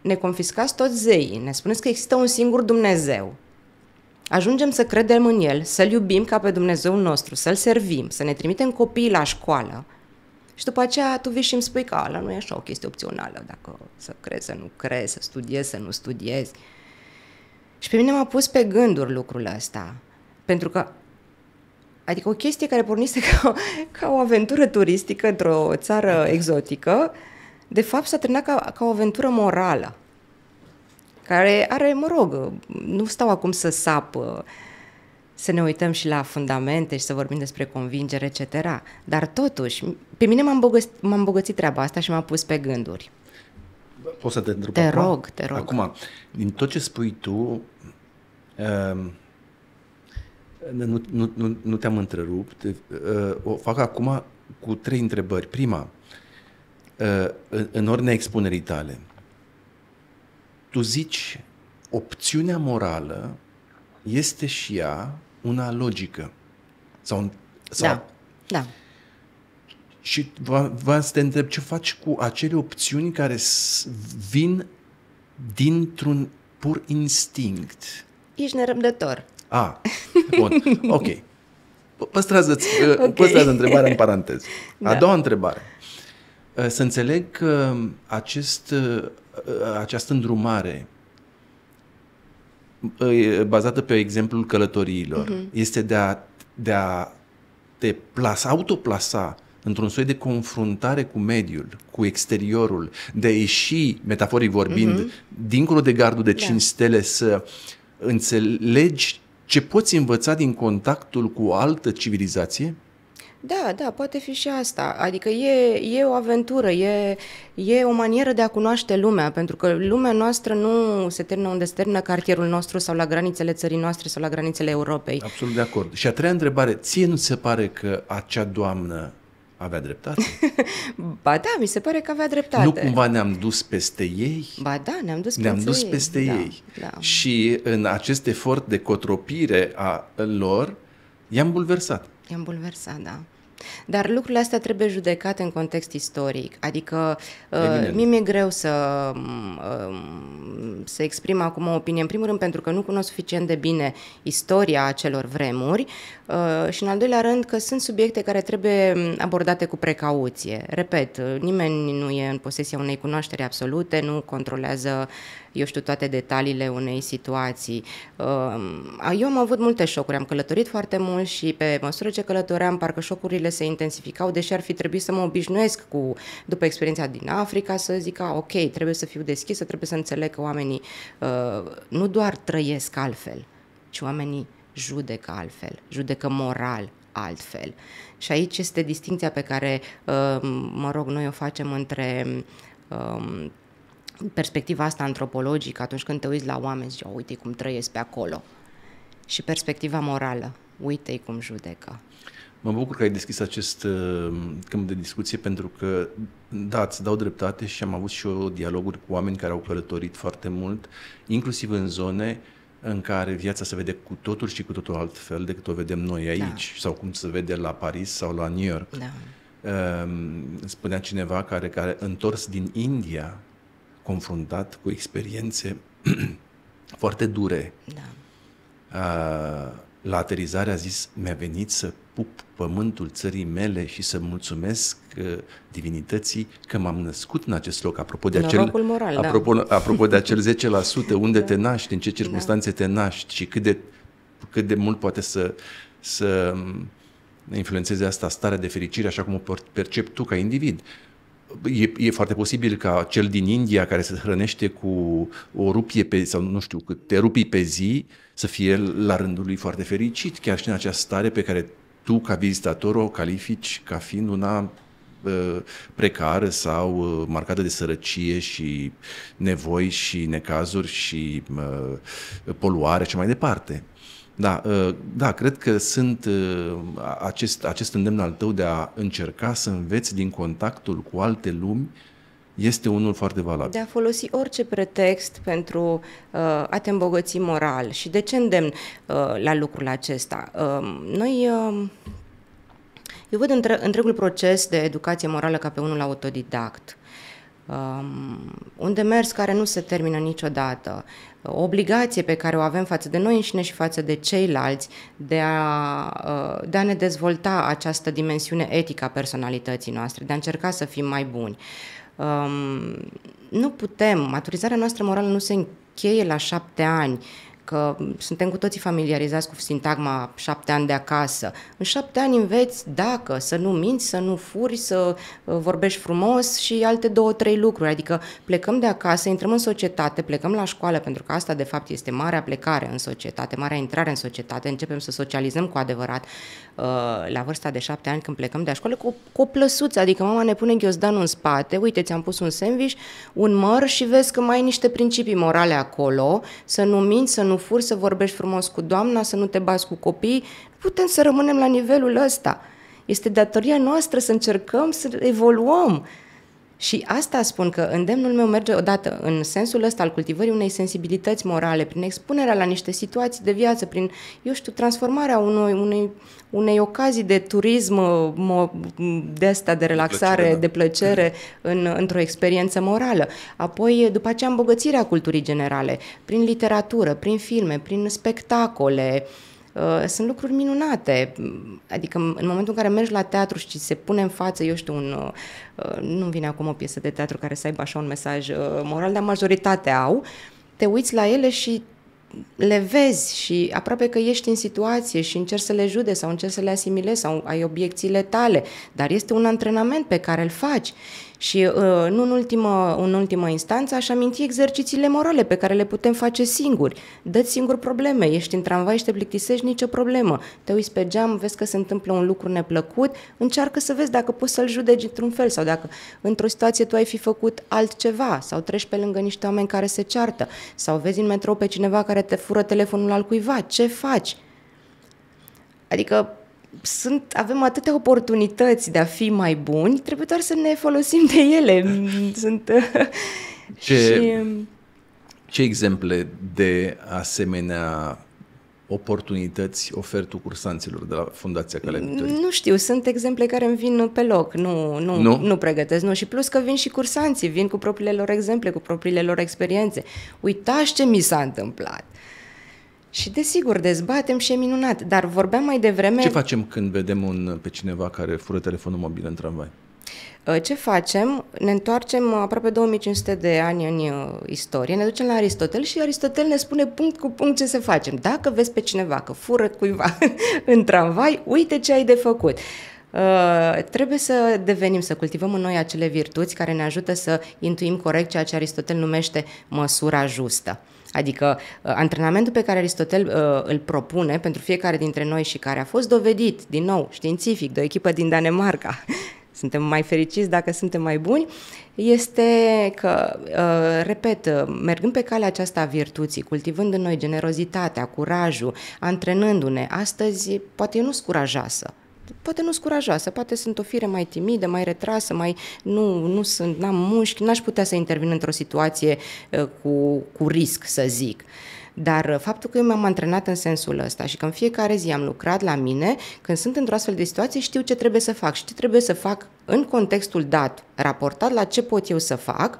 ne confiscați toți zeii, ne spuneți că există un singur Dumnezeu. Ajungem să credem în El, să-L iubim ca pe Dumnezeu nostru, să-L servim, să ne trimitem copiii la școală, și după aceea tu vii și îmi spui că ala nu e așa o chestie opțională, dacă să crezi, să nu crezi, să studiezi, să nu studiezi. Și pe mine m-a pus pe gânduri lucrul ăsta. Pentru că Adică o chestie care pornise ca, ca o aventură turistică într-o țară exotică, de fapt s-a terminat ca, ca o aventură morală, care are, mă rog, nu stau acum să sap să ne uităm și la fundamente și să vorbim despre convingere, etc. Dar totuși, pe mine m-a îmbogățit, m-a îmbogățit treaba asta și m-a pus pe gânduri. Poți să te întreb Te acum? rog, te rog. Acum, din tot ce spui tu, uh, nu, nu, nu, nu te-am întrerupt, uh, o fac acum cu trei întrebări. Prima, uh, în, în ordinea expunerii tale, tu zici opțiunea morală este și ea una logică. Sau, sau... Da, da. Și vă să te întreb ce faci cu acele opțiuni care vin dintr-un pur instinct. Ești nerăbdător. A, ah, bun, ok. Păstrează-ți, uh, okay. păstrează întrebarea în paranteză. Da. A doua întrebare. Uh, să înțeleg că acest, uh, această îndrumare bazată pe exemplul călătoriilor. Uh-huh. Este de a, de a te plasa, autoplasa într-un soi de confruntare cu mediul, cu exteriorul, de a ieși, metaforii vorbind, uh-huh. dincolo de gardul de da. cinci da. stele, să înțelegi ce poți învăța din contactul cu o altă civilizație, da, da, poate fi și asta. Adică e, e o aventură, e, e o manieră de a cunoaște lumea, pentru că lumea noastră nu se termină unde se termină cartierul nostru sau la granițele țării noastre sau la granițele Europei. Absolut de acord. Și a treia întrebare, ție nu se pare că acea doamnă avea dreptate? ba da, mi se pare că avea dreptate. Nu cumva ne-am dus peste ei? Ba da, ne-am dus ne-am peste dus ei. peste da, ei. Da. Și în acest efort de cotropire a lor, i-am bulversat. I-am bulversat, da. Dar lucrurile astea trebuie judecate în context istoric. Adică uh, mie mi-e greu să, um, um, să exprim acum o opinie, în primul rând pentru că nu cunosc suficient de bine istoria acelor vremuri uh, și în al doilea rând că sunt subiecte care trebuie um, abordate cu precauție. Repet, uh, nimeni nu e în posesia unei cunoașteri absolute, nu controlează uh, eu știu, toate detaliile unei situații. Ehm, eu am avut multe șocuri, am călătorit foarte mult și pe măsură ce călătoream, parcă șocurile se intensificau, deși ar fi trebuit să mă obișnuiesc cu, după experiența din Africa, să zic, ok, trebuie să fiu deschisă, trebuie să înțeleg că oamenii ehm, nu doar trăiesc altfel, ci oamenii judecă altfel, judecă moral altfel. Și aici este distinția pe care, ehm, mă rog, noi o facem între perspectiva asta antropologică, atunci când te uiți la oameni, zici, uite cum trăiesc pe acolo. Și perspectiva morală, uite cum judecă. Mă bucur că ai deschis acest uh, câmp de discuție pentru că, da, îți dau dreptate și am avut și eu dialoguri cu oameni care au călătorit foarte mult, inclusiv în zone în care viața se vede cu totul și cu totul altfel decât o vedem noi da. aici, da. sau cum se vede la Paris sau la New York. Da. Uh, spunea cineva care, care întors din India, confruntat cu experiențe foarte dure. Da. la aterizare a zis, mi-a venit să pup pământul țării mele și să mulțumesc uh, divinității că m-am născut în acest loc. Apropo de acel, moral, da. apropo, da. apropo de acel 10%, unde da. te naști, în ce circunstanțe da. te naști și cât de, cât de mult poate să, să influențeze asta starea de fericire așa cum o percep tu ca individ. E, e foarte posibil ca cel din India care se hrănește cu o rupie pe sau nu știu câte rupii pe zi să fie la rândul lui foarte fericit, chiar și în această stare pe care tu ca vizitator o califici ca fiind una ă, precară sau ă, marcată de sărăcie și nevoi și necazuri și ă, poluare și mai departe. Da, uh, da, cred că sunt uh, acest, acest îndemn al tău de a încerca să înveți din contactul cu alte lumi este unul foarte valabil. De a folosi orice pretext pentru uh, a te îmbogăți moral. Și de ce îndemn uh, la lucrul acesta? Uh, noi uh, eu văd între, întregul proces de educație morală ca pe unul autodidact. Um, un demers care nu se termină niciodată, o obligație pe care o avem față de noi înșine și față de ceilalți de a, uh, de a ne dezvolta această dimensiune etică a personalității noastre, de a încerca să fim mai buni. Um, nu putem, maturizarea noastră morală nu se încheie la șapte ani că suntem cu toții familiarizați cu sintagma șapte ani de acasă. În șapte ani înveți dacă să nu minți, să nu furi, să uh, vorbești frumos și alte două, trei lucruri. Adică plecăm de acasă, intrăm în societate, plecăm la școală, pentru că asta de fapt este marea plecare în societate, marea intrare în societate, începem să socializăm cu adevărat uh, la vârsta de șapte ani când plecăm de la școală cu, cu o plăsuță, adică mama ne pune ghiozdanul în spate, uite, ți-am pus un sandwich, un măr și vezi că mai ai niște principii morale acolo, să nu minți, să nu fur, să vorbești frumos cu doamna, să nu te bați cu copii, putem să rămânem la nivelul ăsta. Este datoria noastră să încercăm să evoluăm. Și asta spun că îndemnul meu merge odată în sensul ăsta al cultivării unei sensibilități morale, prin expunerea la niște situații de viață, prin, eu știu, transformarea unui, unui unei ocazii de turism uh, de asta, de relaxare, plăcere, de da. plăcere, în, într-o experiență morală. Apoi, după aceea, îmbogățirea culturii generale, prin literatură, prin filme, prin spectacole, uh, sunt lucruri minunate. Adică în momentul în care mergi la teatru și se pune în față, eu știu, un, uh, nu vine acum o piesă de teatru care să aibă așa un mesaj moral, dar majoritatea au, te uiți la ele și le vezi și aproape că ești în situație și încerci să le jude sau încerci să le asimilezi sau ai obiecțiile tale, dar este un antrenament pe care îl faci. Și uh, nu în ultimă, în ultimă instanță aș aminti exercițiile morale pe care le putem face singuri. Dă-ți singur probleme, ești în tramvai și te plictisești, nicio problemă. Te uiți pe geam, vezi că se întâmplă un lucru neplăcut, încearcă să vezi dacă poți să-l judeci într-un fel sau dacă într-o situație tu ai fi făcut altceva sau treci pe lângă niște oameni care se ceartă sau vezi în metrou pe cineva care te fură telefonul al cuiva, ce faci? Adică sunt, avem atâtea oportunități de a fi mai buni, trebuie doar să ne folosim de ele. Sunt, ce, și... ce exemple de asemenea oportunități ofertul cursanților de la Fundația Calea Victoriei? Nu știu, sunt exemple care îmi vin pe loc, nu, nu, nu? nu pregătesc, nu. Și plus că vin și cursanții, vin cu propriile lor exemple, cu propriile lor experiențe. Uitați ce mi s-a întâmplat. Și desigur, dezbatem și e minunat, dar vorbeam mai devreme... Ce facem când vedem un, pe cineva care fură telefonul mobil în tramvai? Uh, ce facem? Ne întoarcem aproape 2500 de ani în uh, istorie, ne ducem la Aristotel și Aristotel ne spune punct cu punct ce să facem. Dacă vezi pe cineva că fură cuiva în tramvai, uite ce ai de făcut. Uh, trebuie să devenim, să cultivăm în noi acele virtuți care ne ajută să intuim corect ceea ce Aristotel numește măsura justă. Adică uh, antrenamentul pe care Aristotel uh, îl propune pentru fiecare dintre noi și care a fost dovedit, din nou, științific, de o echipă din Danemarca, suntem mai fericiți dacă suntem mai buni, este că, uh, repet, mergând pe calea aceasta a virtuții, cultivând în noi generozitatea, curajul, antrenându-ne, astăzi poate eu nu scurajasă. poate nu scurajoasă, poate sunt o fire mai timidă, mai retrasă, mai nu, nu sunt, n-am mușchi, n-aș putea să intervin într-o situație uh, cu, cu risc, să zic. Uh, dar uh, faptul că eu m-am antrenat în sensul ăsta și că în fiecare zi am lucrat la mine, când sunt într-o astfel de situație, știu ce trebuie să fac și ce trebuie să fac în contextul dat, raportat la ce pot eu să fac,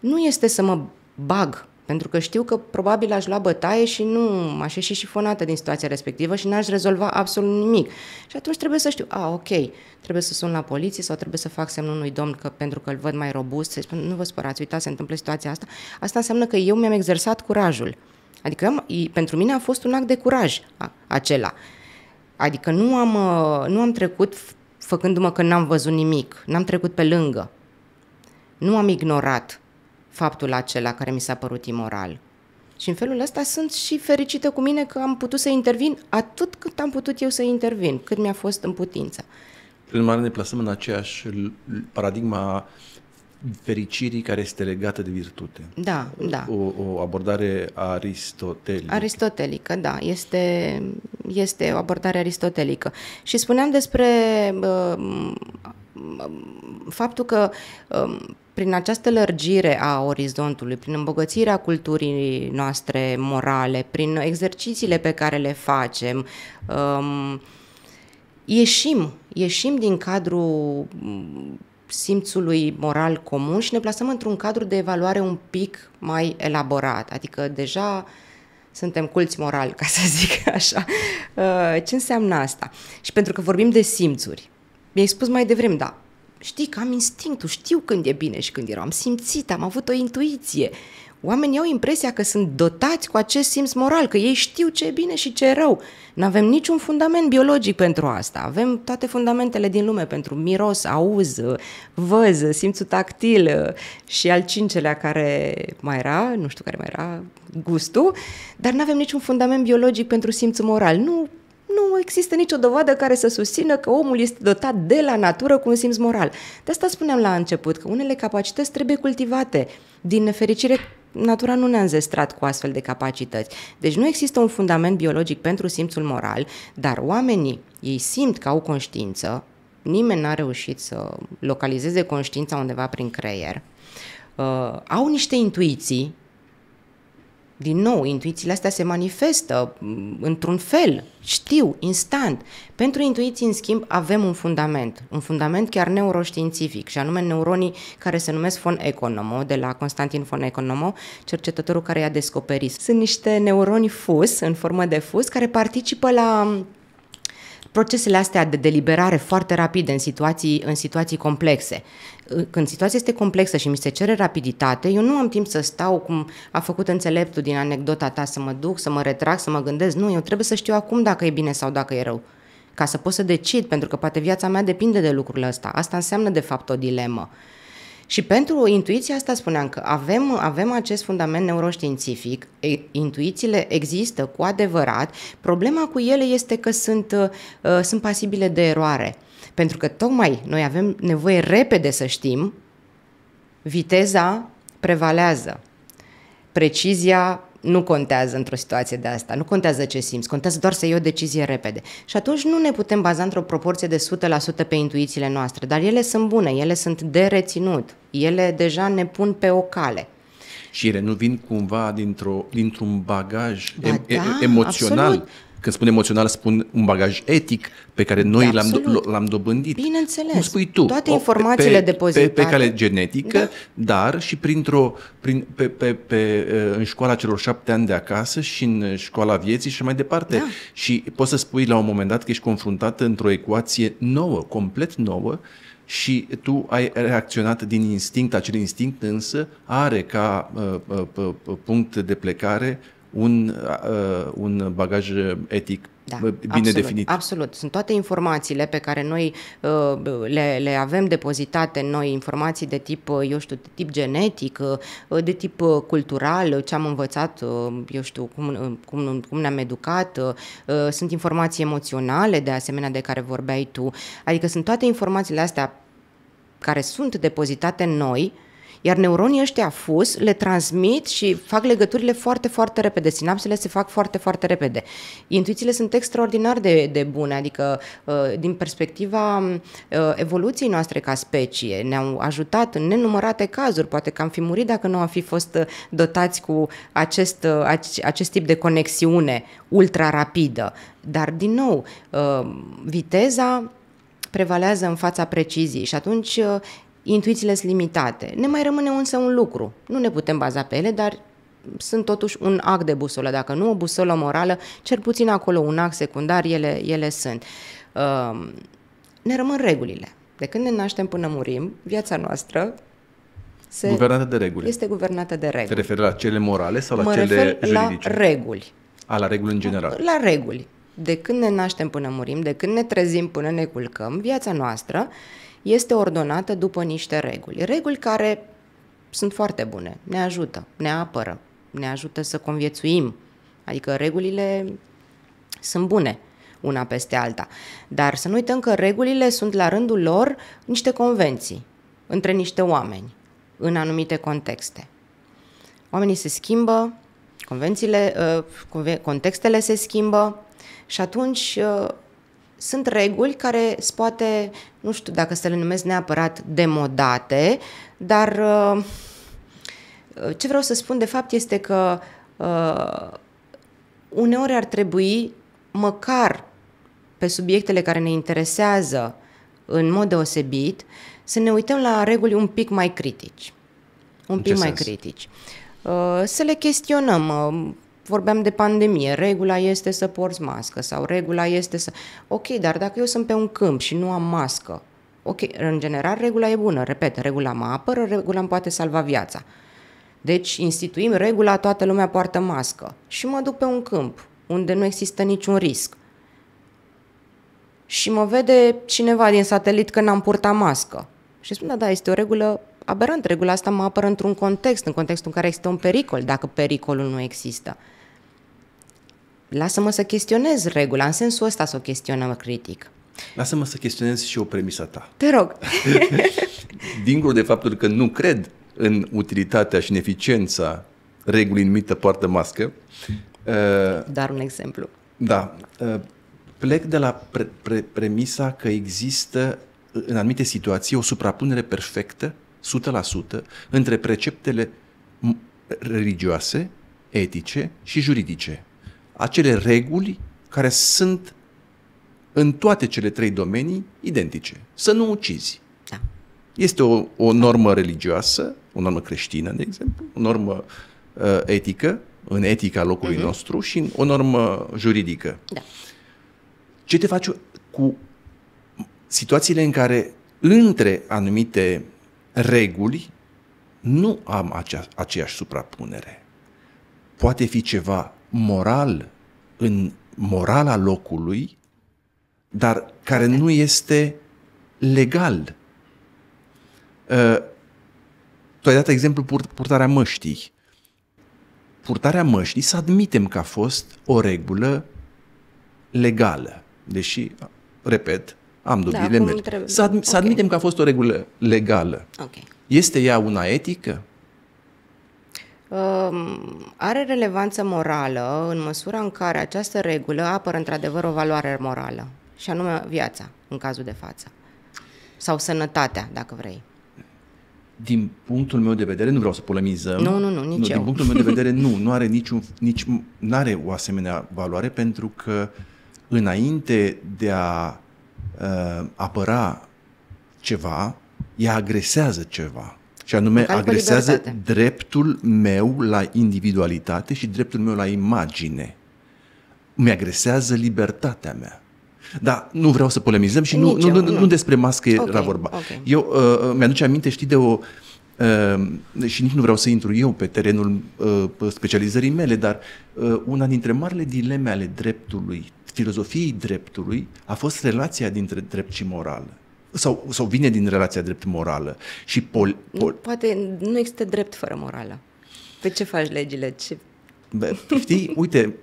nu este să mă bag pentru că știu că probabil aș lua bătaie și nu aș ieși și fonată din situația respectivă și n-aș rezolva absolut nimic. Și atunci trebuie să știu, a, ok, trebuie să sun la poliție sau trebuie să fac semnul unui domn că, pentru că îl văd mai robust, să spun, nu vă spărați, uitați, se întâmplă situația asta. Asta înseamnă că eu mi-am exersat curajul. Adică am, pentru mine a fost un act de curaj a, acela. Adică nu am, uh, nu am trecut făcându-mă că n-am văzut nimic, n-am trecut pe lângă, nu am ignorat, faptul acela care mi s-a părut imoral. Și în felul ăsta sunt și fericită cu mine că am putut să intervin atât cât am putut eu să intervin, cât mi-a fost în putință. Prin mare ne plasăm în aceeași paradigma fericirii care este legată de virtute. Da, da. O, o abordare aristotelică. Aristotelică, da. Este, este o abordare aristotelică. Și spuneam despre uh, faptul că uh, prin această lărgire a orizontului, prin îmbogățirea culturii noastre morale, prin exercițiile pe care le facem, uh, ieșim, ieșim din cadrul simțului moral comun și ne plasăm într-un cadru de evaluare un pic mai elaborat. Adică deja suntem culți moral, ca să zic așa. Uh, ce înseamnă asta? Și pentru că vorbim de simțuri, mi-ai spus mai devreme, da, știi că am instinctul, știu când e bine și când e rău, am simțit, am avut o intuiție. Oamenii au impresia că sunt dotați cu acest simț moral, că ei știu ce e bine și ce e rău. Nu avem niciun fundament biologic pentru asta. Avem toate fundamentele din lume pentru miros, auz, văz, simțul tactil și al cincelea care mai era, nu știu care mai era, gustul, dar nu avem niciun fundament biologic pentru simțul moral. Nu nu există nicio dovadă care să susțină că omul este dotat de la natură cu un simț moral. De asta spuneam la început, că unele capacități trebuie cultivate. Din nefericire, natura nu ne-a înzestrat cu astfel de capacități. Deci nu există un fundament biologic pentru simțul moral, dar oamenii, ei simt că au conștiință, nimeni n-a reușit să localizeze conștiința undeva prin creier, uh, au niște intuiții din nou, intuițiile astea se manifestă mm, într-un fel, știu, instant. Pentru intuiții, în schimb, avem un fundament, un fundament chiar neuroștiințific, și anume neuronii care se numesc von Economo, de la Constantin von Economo, cercetătorul care i-a descoperit. Sunt niște neuroni fus, în formă de fus, care participă la mm, procesele astea de deliberare foarte rapide în situații, în situații complexe. Când situația este complexă și mi se cere rapiditate, eu nu am timp să stau cum a făcut înțeleptul din anecdota ta, să mă duc, să mă retrag, să mă gândesc. Nu, eu trebuie să știu acum dacă e bine sau dacă e rău ca să pot să decid, pentru că poate viața mea depinde de lucrurile ăsta. Asta înseamnă, de fapt, o dilemă. Și pentru intuiția asta spuneam că avem, avem acest fundament neuroștiințific, intuițiile există cu adevărat, problema cu ele este că sunt, uh, sunt pasibile de eroare. Pentru că tocmai noi avem nevoie repede să știm, viteza prevalează, precizia nu contează într-o situație de asta, nu contează ce simți, contează doar să iei o decizie repede. Și atunci nu ne putem baza într-o proporție de 100% pe intuițiile noastre, dar ele sunt bune, ele sunt de reținut, ele deja ne pun pe o cale. Și ele nu vin cumva dintr-o, dintr-un bagaj ba em, da, emoțional. Absolut când spun emoțional, spun un bagaj etic pe care noi da, l-am, do- l-am dobândit. Bineînțeles. Cum spui tu. Toate informațiile pe, depozitate. Pe, pe cale genetică, da. dar și printr-o, prin, pe, pe, pe, în școala celor șapte ani de acasă și în școala vieții și mai departe. Da. Și poți să spui la un moment dat că ești confruntat într-o ecuație nouă, complet nouă, și tu ai reacționat din instinct, acel instinct însă are ca uh, uh, punct de plecare un, uh, un bagaj etic da, bine absolut, definit. Absolut. Sunt toate informațiile pe care noi uh, le, le avem depozitate în noi, informații de tip, uh, eu știu, de tip genetic, uh, de tip uh, cultural, uh, ce am învățat, eu știu, cum, cum, cum ne-am educat, sunt informații emoționale, de asemenea, de care vorbeai tu. Adică sunt toate informațiile astea care sunt depozitate în noi, uh, iar neuronii ăștia fus le transmit și fac legăturile foarte, foarte repede. Sinapsele se fac foarte, foarte repede. Intuițiile sunt extraordinar de, de bune, adică uh, din perspectiva uh, evoluției noastre ca specie, ne-au ajutat în nenumărate cazuri. Poate că am fi murit dacă nu am fi fost uh, dotați cu acest, acest tip de conexiune ultra rapidă. Dar, din nou, viteza prevalează în fața preciziei și atunci intuițiile sunt limitate. Ne mai rămâne însă un lucru. Nu ne putem baza pe ele, dar sunt totuși un act de busolă, dacă nu o busolă morală, cel puțin acolo un act secundar, ele, ele sunt. Ehm, ne rămân regulile. De când ne naștem până murim, viața noastră se guvernată de reguli. este guvernată de reguli. Te referi la cele morale sau la mă cele refer juridice? la reguli. A, la reguli în general. La reguli de când ne naștem până murim, de când ne trezim până ne culcăm, viața noastră este ordonată după niște reguli. Reguli care sunt foarte bune, ne ajută, ne apără, ne ajută să conviețuim. Adică regulile sunt bune una peste alta. Dar să nu uităm că regulile sunt la rândul lor niște convenții între niște oameni în anumite contexte. Oamenii se schimbă, Convențiile, uh, contextele se schimbă și atunci uh, sunt reguli care sunt poate, nu știu dacă să le numesc neapărat demodate, dar uh, ce vreau să spun de fapt este că uneori ar trebui măcar pe subiectele care ne interesează în mod deosebit, să ne uităm la reguli un pic mai critici. Un în pic mai sens? critici. Uh, Uh, să le chestionăm. Uh, vorbeam de pandemie, regula este să porți mască sau regula este să... Ok, dar dacă eu sunt pe un câmp și nu am mască, ok, în general regula e bună, repet, regula mă apără, regula îmi poate salva viața. Deci instituim regula, toată lumea poartă mască și mă duc pe un câmp unde nu există niciun risc. Și mă vede cineva din satelit că n-am purtat mască. Și spun, da, da, este o regulă aberant. Regula asta mă apără într-un context, în contextul în care există un pericol, dacă pericolul nu există. Lasă-mă să chestionez regula, în sensul ăsta să o chestionăm critic. Lasă-mă să chestionez și o premisă ta. Te rog. Dincolo de faptul că nu cred în utilitatea și în eficiența regulii numită poartă mască. Uh, Dar un exemplu. Da. Uh, plec de la pre- pre- premisa că există în anumite situații o suprapunere perfectă 100% între preceptele religioase, etice și juridice. Acele reguli care sunt în toate cele trei domenii identice. Să nu ucizi. Da. Este o, o normă religioasă, o normă creștină, de exemplu, o normă uh, etică, în etica locului uh-huh. nostru și o normă juridică. Da. Ce te faci cu situațiile în care între anumite reguli, nu am acea, aceeași suprapunere. Poate fi ceva moral în morala locului, dar care nu este legal. Ă, tu ai dat exemplu purtarea măștii. Purtarea măștii, să admitem că a fost o regulă legală, deși, repet, am dubiile da, mele. Să, ad- okay. să admitem că a fost o regulă legală. Okay. Este ea una etică? are relevanță morală în măsura în care această regulă apără într-adevăr o valoare morală, și anume viața, în cazul de față, sau sănătatea, dacă vrei. Din punctul meu de vedere, nu vreau să polemizăm. Nu, nu, nu, nici nu, eu. Din punctul meu de vedere, nu, nu are niciun, nici, nu are o asemenea valoare pentru că înainte de a uh, apăra ceva, ea agresează ceva. Și anume, agresează dreptul meu la individualitate și dreptul meu la imagine. Mi-agresează libertatea mea. Dar nu vreau să polemizăm și nu, nu, nu, nu, nu despre mască okay, era vorba. Okay. Eu uh, uh, mi-aduce aminte, știi, de o... Uh, și nici nu vreau să intru eu pe terenul uh, specializării mele, dar uh, una dintre marile dileme ale dreptului filozofiei dreptului a fost relația dintre drept și morală. Sau, sau vine din relația drept-morală. Și pol, pol... Poate nu există drept fără morală. Pe ce faci legile? Ce... Bă, știi, uite,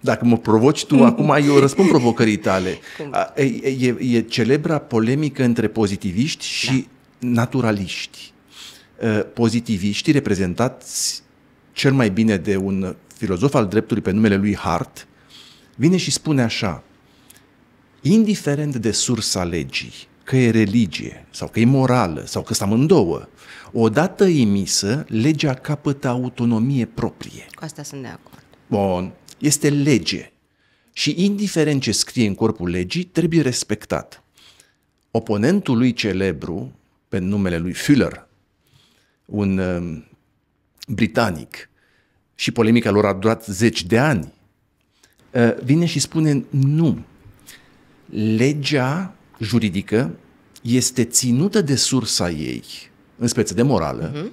dacă mă provoci tu acum, eu răspund provocării tale. E, e, e celebra polemică între pozitiviști da. și da. naturaliști. Ă, pozitiviștii reprezentați cel mai bine de un filozof al dreptului pe numele lui Hart, vine și spune așa, indiferent de sursa legii, că e religie sau că e morală sau că sunt amândouă, odată emisă, legea capătă autonomie proprie. Cu asta sunt de acord. Bun, este lege și indiferent ce scrie în corpul legii, trebuie respectat. Oponentul lui celebru, pe numele lui Fuller, un uh, britanic, și polemica lor a durat zeci de ani, Uh, vine și spune nu. Legea juridică este ținută de sursa ei, în speță de morală, uh-huh.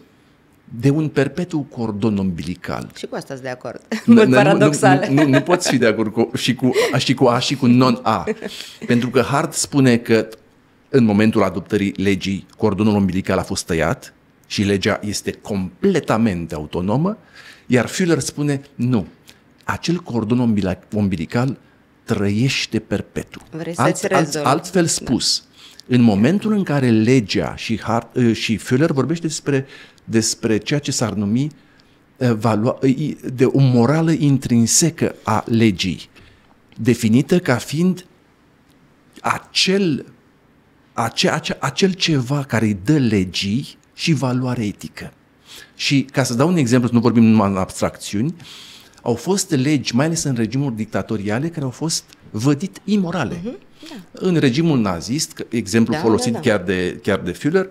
de un perpetu cordon umbilical. Și cu asta de acord. Nu, nu, paradoxal. Nu, nu, nu poți fi de acord cu, și, cu, și cu A și cu non-A. pentru că Hart spune că în momentul adoptării legii, cordonul umbilical a fost tăiat și legea este completamente autonomă, iar Fuller spune nu, acel cordon umbilical trăiește perpetu. Vrei alt, alt, altfel spus, da. în momentul în care legea și, Hart, ă, și Füller vorbește despre, despre ceea ce s-ar numi ă, ă, de o morală intrinsecă a legii, definită ca fiind acel, ace, ace, acel ceva care îi dă legii și valoare etică. Și ca să dau un exemplu, să nu vorbim numai în abstracțiuni, uh, au fost legi, mai ales în regimuri dictatoriale, care au fost vădit imorale. Uh-huh. Da. În regimul nazist, exemplu da, folosit da, da. Chiar, de, chiar de Führer,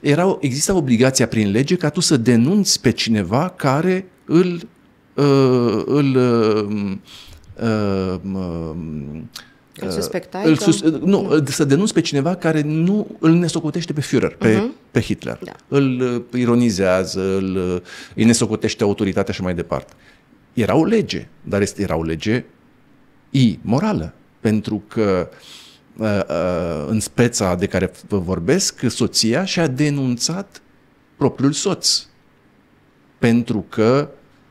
erau, exista obligația prin lege ca tu să denunți pe cineva care îl, uh, îl uh, uh, uh, îl îl sus, că... Uh, nu, nu, mhm. să denunți pe cineva care nu îl nesocotește pe Führer, pe, uh-huh. pe Hitler. Da. Îl uh, ironizează, îl, uh, îi nesocotește autoritatea și mai departe. Era o lege, dar este, era o lege imorală, pentru că uh, uh, în speța de care vă vorbesc, soția și-a denunțat propriul soț, pentru că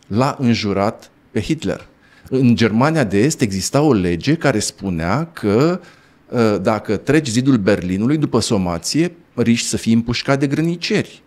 l-a înjurat pe Hitler. În Germania de Est exista o lege care spunea că uh, dacă treci zidul Berlinului după somație, riști să fii împușcat de grăniceri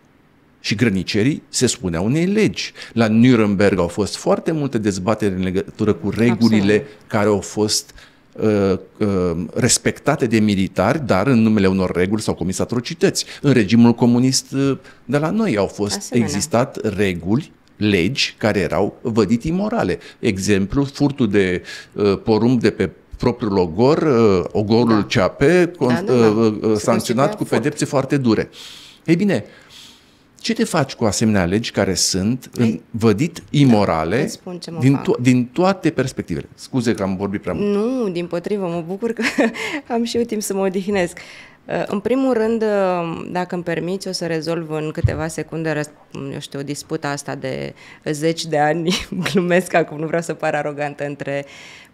și grănicerii se spunea unei legi. La Nuremberg au fost foarte multe dezbateri în legătură cu regulile Absolut. care au fost uh, uh, respectate de militari, dar în numele unor reguli s-au comis atrocități. În regimul comunist uh, de la noi au fost Asemenea. existat reguli legi care erau vădit imorale. Exemplu, furtul de uh, porumb de pe propriul ogor, uh, ogorul da. CAP, da, da, da. Uh, uh sancționat cu pedepse foarte dure. Ei bine, uh, ce te faci cu asemenea legi care sunt Ei, păi, vădit da, imorale da, spun ce din, to- din toate perspectivele? Scuze că am vorbit prea mult. Nu, din potrivă, mă bucur că am și eu timp să mă odihnesc. Uh, în primul rând, uh, dacă îmi permiți, o să rezolv în câteva secunde, eu știu, disputa asta de zeci de ani, glumesc acum, nu vreau să par arogantă, între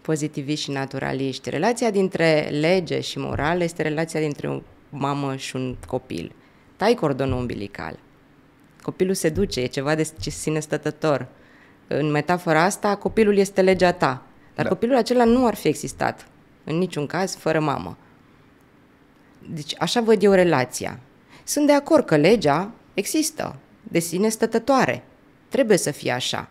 pozitiviști și naturaliști. Relația dintre lege și moral este relația dintre o mamă și un copil. Tai cordonul umbilical. Copilul se duce, e ceva de sine stătător. În metafora asta, copilul este legea ta. Dar da. copilul acela nu ar fi existat, în niciun caz, fără mamă. Deci, așa văd eu relația. Sunt de acord că legea există, de sine stătătoare. Trebuie să fie așa.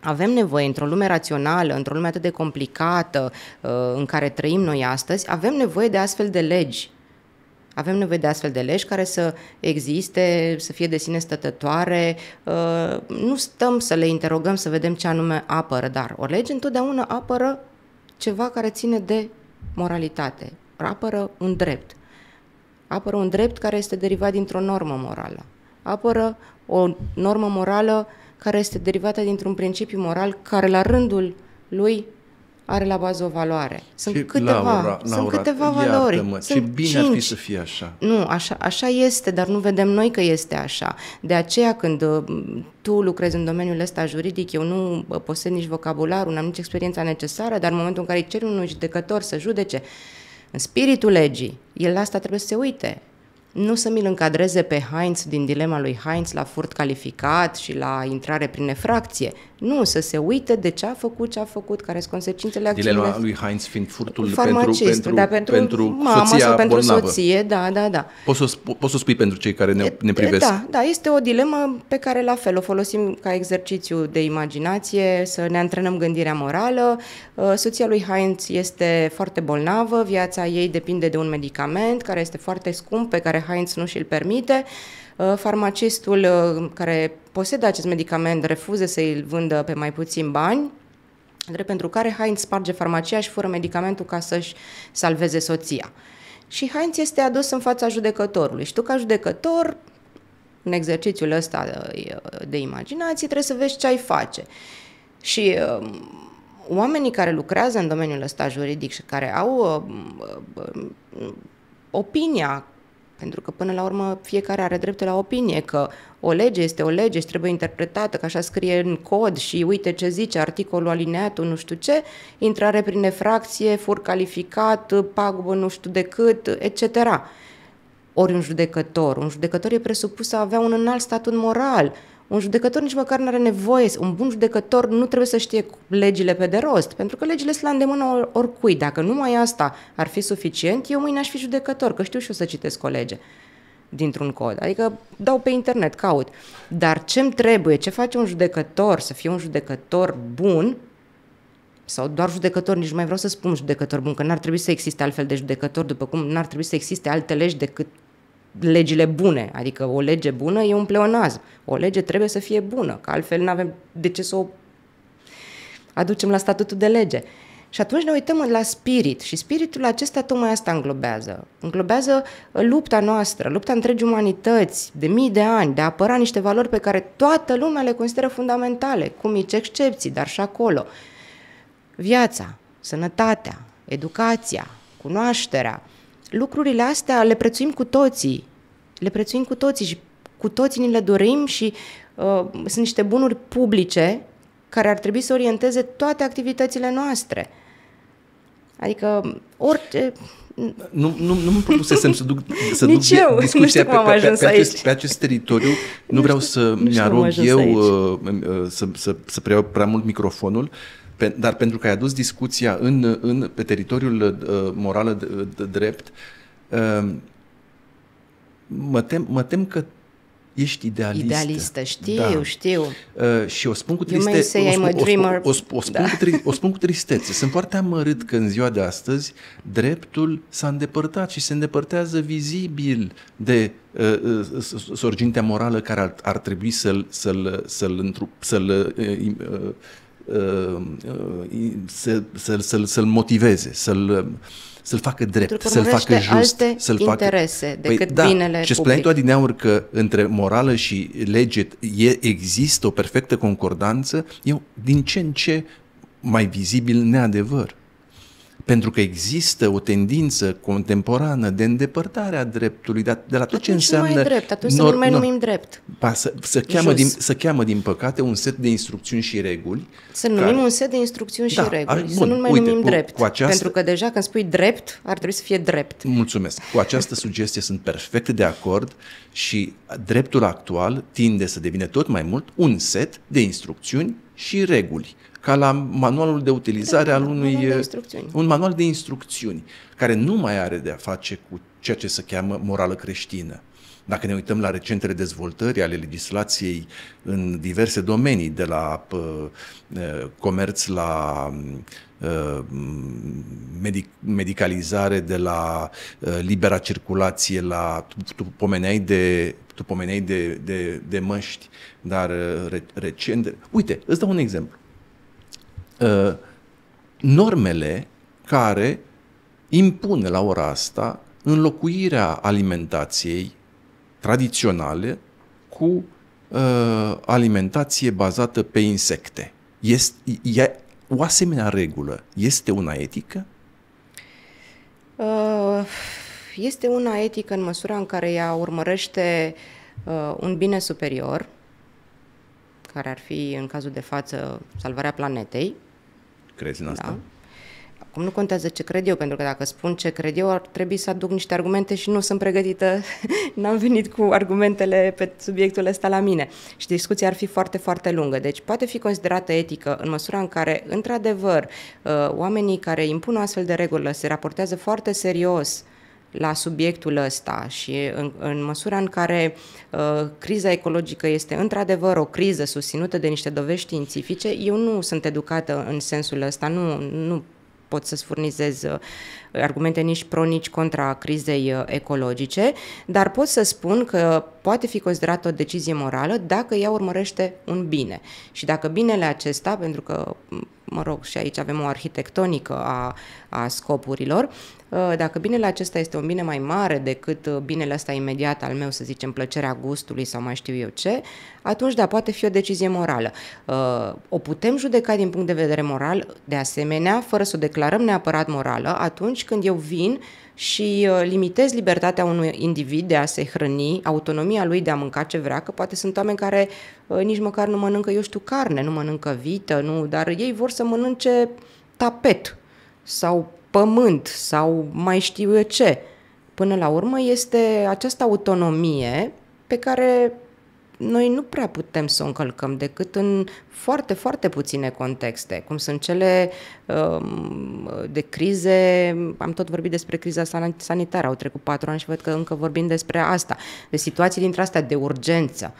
Avem nevoie, într-o lume rațională, într-o lume atât de complicată uh, în care trăim noi astăzi, avem nevoie de astfel de legi avem nevoie de astfel de legi care să existe, să fie de sine stătătoare. Uh, nu stăm să le interogăm să vedem ce anume apără, dar o lege întotdeauna apără ceva care ține de moralitate, apără un drept. Apără un drept care este derivat dintr-o normă morală. Apără o normă morală care este derivată dintr-un principiu moral care la rândul lui are la bază o valoare. Sunt și câteva, Laura, sunt Laura, câteva valori. Mă, sunt ce bine cinci. ar fi să fie așa. Nu, așa, așa este, dar nu vedem noi că este așa. De aceea când uh, tu lucrezi în domeniul ăsta juridic, eu nu uh, posed nici vocabularul, n-am nici experiența necesară, dar în momentul în care îi ceri unui judecător să judece în spiritul legii, el la asta trebuie să se uite nu să mi-l încadreze pe Heinz din dilema lui Heinz la furt calificat și la intrare prin efracție. Nu, să se uite de ce a făcut, ce a făcut, care sunt consecințele acțiunii. Dilema lui Heinz fiind furtul pentru, pentru, da, pentru, pentru mama soția sau pentru bolnavă. soție, da, da, da. Poți să, poți să spui pentru cei care ne, ne privesc. Da, da, este o dilemă pe care la fel o folosim ca exercițiu de imaginație, să ne antrenăm gândirea morală. Uh, soția lui Heinz este foarte bolnavă, viața ei depinde de un medicament care este foarte scump, pe care Heinz nu și-l permite. Uh, farmacistul uh, care posedă acest medicament, refuze să îl vândă pe mai puțin bani, drept pentru care Heinz sparge farmacia și fură medicamentul ca să-și salveze soția. Și Heinz este adus în fața judecătorului și tu ca judecător, în exercițiul ăsta de imaginație, trebuie să vezi ce ai face. Și um, oamenii care lucrează în domeniul ăsta juridic și care au uh, uh, opinia pentru că, până la urmă, fiecare are dreptul la opinie, că o lege este o lege și trebuie interpretată, că așa scrie în cod și uite ce zice articolul alineat, nu știu ce, intrare prin efracție, fur calificat, pagubă nu știu de cât, etc. Ori un judecător. Un judecător e presupus să avea un înalt statut moral, un judecător nici măcar nu are nevoie, un bun judecător nu trebuie să știe legile pe de rost, pentru că legile sunt la îndemână oricui. Dacă numai asta ar fi suficient, eu mâine aș fi judecător, că știu și eu să citesc o lege dintr-un cod. Adică dau pe internet, caut. Dar ce-mi trebuie, ce face un judecător să fie un judecător bun, sau doar judecător, nici nu mai vreau să spun judecător bun, că n-ar trebui să existe altfel de judecător, după cum n-ar trebui să existe alte legi decât legile bune. Adică o lege bună e un pleonazm. O lege trebuie să fie bună, că altfel nu avem de ce să o aducem la statutul de lege. Și atunci ne uităm la spirit și spiritul acesta tocmai asta înglobează. Înglobează uh, lupta noastră, lupta întregii umanități de mii de ani, de a apăra niște valori pe care toată lumea le consideră fundamentale, cu mici excepții, dar și acolo. Viața, sănătatea, educația, cunoașterea, lucrurile astea le prețuim cu toții. Le prețuim cu toții și cu toții ni le dorim și uh, sunt niște bunuri publice care ar trebui să orienteze toate activitățile noastre. Adică orice... Nu, nu, nu mă propusesem să duc, să Nici duc eu. discuția pe, pe, pe, pe, acest, pe acest teritoriu. Nu, nu vreau știu, să mi arog eu uh, uh, să, să, să preiau prea mult microfonul. Uh, pe, dar pentru că ai adus discuția în, în, pe teritoriul uh, moral de, uh, de drept, uh, mă tem, mă tem că ești idealistă. Idealistă, știu, da. știu. Uh, și o spun cu tristețe. O, spun, o, da. o, cu o spun cu tristețe. Sunt foarte amărât că în ziua de astăzi dreptul s-a îndepărtat și se îndepărtează vizibil de uh, uh sorgintea morală care ar, ar trebui să-l, să-l, să-l, să-l uh, uh Uh, uh, să, să, să să motiveze, să-l, să-l facă drept, să-l facă just, să-l facă interese păi decât păi, da, binele Și spuneai tu adineauri că între morală și lege e, există o perfectă concordanță, eu din ce în ce mai vizibil neadevăr. Pentru că există o tendință contemporană de îndepărtare a dreptului, de, de la tot atunci ce înseamnă... Nu mai drept, atunci nor, să nu mai numim drept. Ba, să, să, cheamă din, să cheamă, din păcate, un set de instrucțiuni și reguli. Să numim un set de instrucțiuni da, și reguli, ar, bun, să nu mai uite, numim cu, drept. Cu această... Pentru că deja când spui drept, ar trebui să fie drept. Mulțumesc. Cu această sugestie sunt perfect de acord și dreptul actual tinde să devine tot mai mult un set de instrucțiuni și reguli ca la manualul de utilizare al unui... Manual de uh, instrucțiuni. Un manual de instrucțiuni, care nu mai are de a face cu ceea ce se cheamă morală creștină. Dacă ne uităm la recentele dezvoltări ale legislației în diverse domenii, de la uh, uh comerț la uh, medic, medicalizare, de la libera circulație, la. Tu, tu pomeneai de, tu pomeneai de, de, de măști, dar recent. Uite, îți dau un exemplu uh, normele care impune la ora asta înlocuirea alimentației tradiționale cu uh, alimentație bazată pe insecte. Este, e, o asemenea regulă este una etică? Ă, este una etică în măsura în care ea urmărește un bine superior, care ar fi, în cazul de față, salvarea planetei, Crezi în asta? Da. Acum nu contează ce cred eu, pentru că dacă spun ce cred eu, ar trebui să aduc niște argumente și nu sunt pregătită, n-am venit cu argumentele pe subiectul ăsta la mine. Și discuția ar fi foarte, foarte lungă. Deci poate fi considerată etică în măsura în care, într-adevăr, uh, oamenii care impun astfel de regulă se raportează foarte serios la subiectul ăsta și în, în măsura în care uh, criza ecologică este într-adevăr o criză susținută de niște dovești științifice, eu nu sunt educată în sensul ăsta, nu, nu pot să-ți furnizez uh, argumente nici pro, nici contra crizei uh, ecologice, dar pot să spun că poate fi considerată o decizie morală dacă ea urmărește un bine. Și dacă binele acesta, pentru că mă rog, și aici avem o arhitectonică a, a scopurilor, uh, dacă binele acesta este un bine mai mare decât uh, binele ăsta imediat al meu, să zicem, plăcerea gustului sau mai știu eu ce, atunci, da, poate fi o decizie morală. Uh, o putem judeca din punct de vedere moral, de asemenea, fără să o declarăm neapărat morală, atunci când eu vin și uh, limitezi libertatea unui individ de a se hrăni, autonomia lui de a mânca ce vrea, că poate sunt oameni care uh, nici măcar nu mănâncă, eu știu, carne, nu mănâncă vită, nu, dar ei vor să mănânce tapet sau pământ sau mai știu eu ce. Până la urmă este această autonomie pe care noi nu prea putem să o încălcăm decât în foarte, foarte puține contexte, cum sunt cele um, de crize, am tot vorbit despre criza sanitară, au trecut patru ani și văd că încă vorbim despre asta, de situații dintre astea de urgență.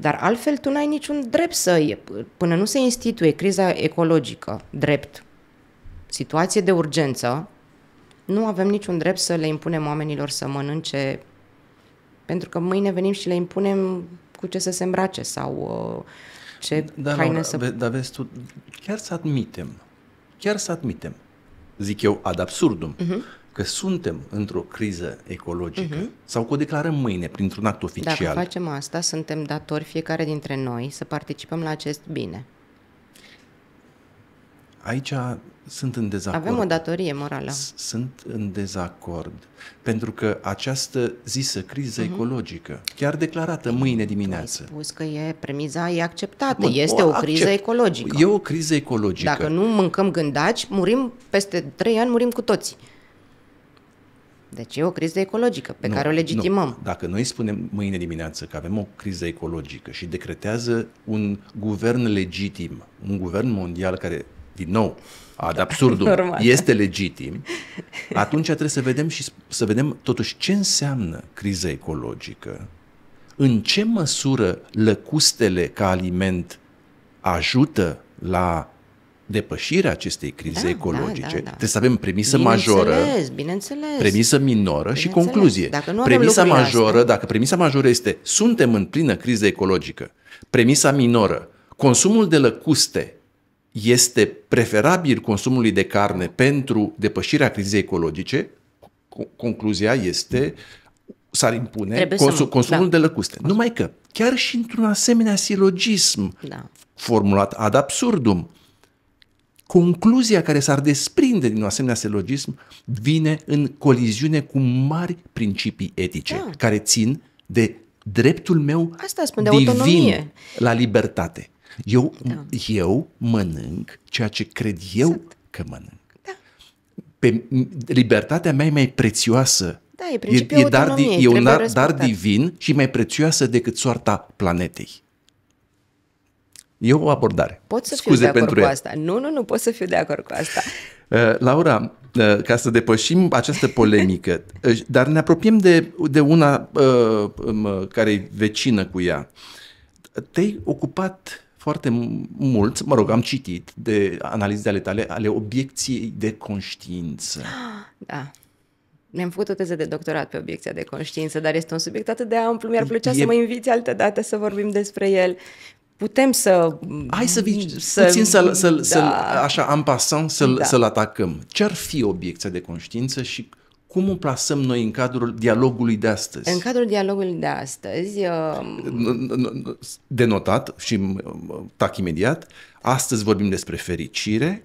Dar altfel tu n-ai niciun drept să, până nu se instituie criza ecologică, drept, situație de urgență, nu avem niciun drept să le impunem oamenilor să mănânce, pentru că mâine venim și le impunem cu ce să se îmbrace sau uh, ce dar, da, haine Laura, să... Ve- dar vezi tu, chiar să admitem, chiar să admitem, zic eu ad absurdum, uh-huh. că suntem într-o criză ecologică uh-huh. sau că o declarăm mâine printr-un act oficial. Dacă facem asta, suntem datori fiecare dintre noi să participăm la acest bine. Aici sunt în dezacord. Avem o datorie morală. Sunt în dezacord. Pentru că această zisă criză uh-huh. ecologică, chiar declarată Ei, mâine dimineață. Spus că e premiza e acceptată. Bun, este o, o criză accept. ecologică. E o criză ecologică. Dacă nu mâncăm gândaci, murim peste trei ani, murim cu toții. Deci e o criză ecologică pe nu, care o legitimăm. Nu. Dacă noi spunem mâine dimineață că avem o criză ecologică și decretează un guvern legitim, un guvern mondial care, din nou, ad da, absurdum Normal. este legitim, atunci trebuie să vedem și să vedem totuși ce înseamnă criza ecologică, în ce măsură lăcustele ca aliment ajută la depășirea acestei crize da, ecologice. Da, da, da. Trebuie să avem premisă bine majoră, înțeles. premisă minoră bine și concluzie. Dacă nu premisa majoră, astea. dacă premisa majoră este suntem în plină criză ecologică, premisa minoră, consumul de lăcuste este preferabil consumului de carne pentru depășirea crizei ecologice, concluzia este s-ar impune consum, consumul da. de lăcuste. Numai că, chiar și într-un asemenea silogism da. formulat ad absurdum, concluzia care s-ar desprinde din un asemenea silogism vine în coliziune cu mari principii etice da. care țin de dreptul meu Asta spun, de divin autonomie. la libertate. Eu, da. eu mănânc ceea ce cred eu Sunt. că mănânc. Da. Pe, libertatea mea e mai prețioasă. Da, e principiul e, e, dar, e un dar, dar divin și mai prețioasă decât soarta planetei. E o abordare. Pot să Scuze fiu de acord cu asta. Ea. Nu, nu, nu pot să fiu de acord cu asta. Uh, Laura, uh, ca să depășim această polemică, uh, dar ne apropiem de, de una uh, um, care e vecină cu ea. Te-ai ocupat foarte mult, mă rog, am citit de analize ale tale, ale obiecției de conștiință. Da. Mi-am făcut o teză de doctorat pe obiecția de conștiință, dar este un subiect atât de amplu, mi-ar plăcea e... să mă inviți altă dată să vorbim despre el. Putem să... Hai să vii să, puțin să-l, să-l, da. să-l așa, am pasant, să-l, da. să-l atacăm. Ce-ar fi obiecția de conștiință și cum o plasăm noi în cadrul dialogului de astăzi? În cadrul dialogului de astăzi... Uh... Denotat și um, tac imediat, astăzi vorbim despre fericire,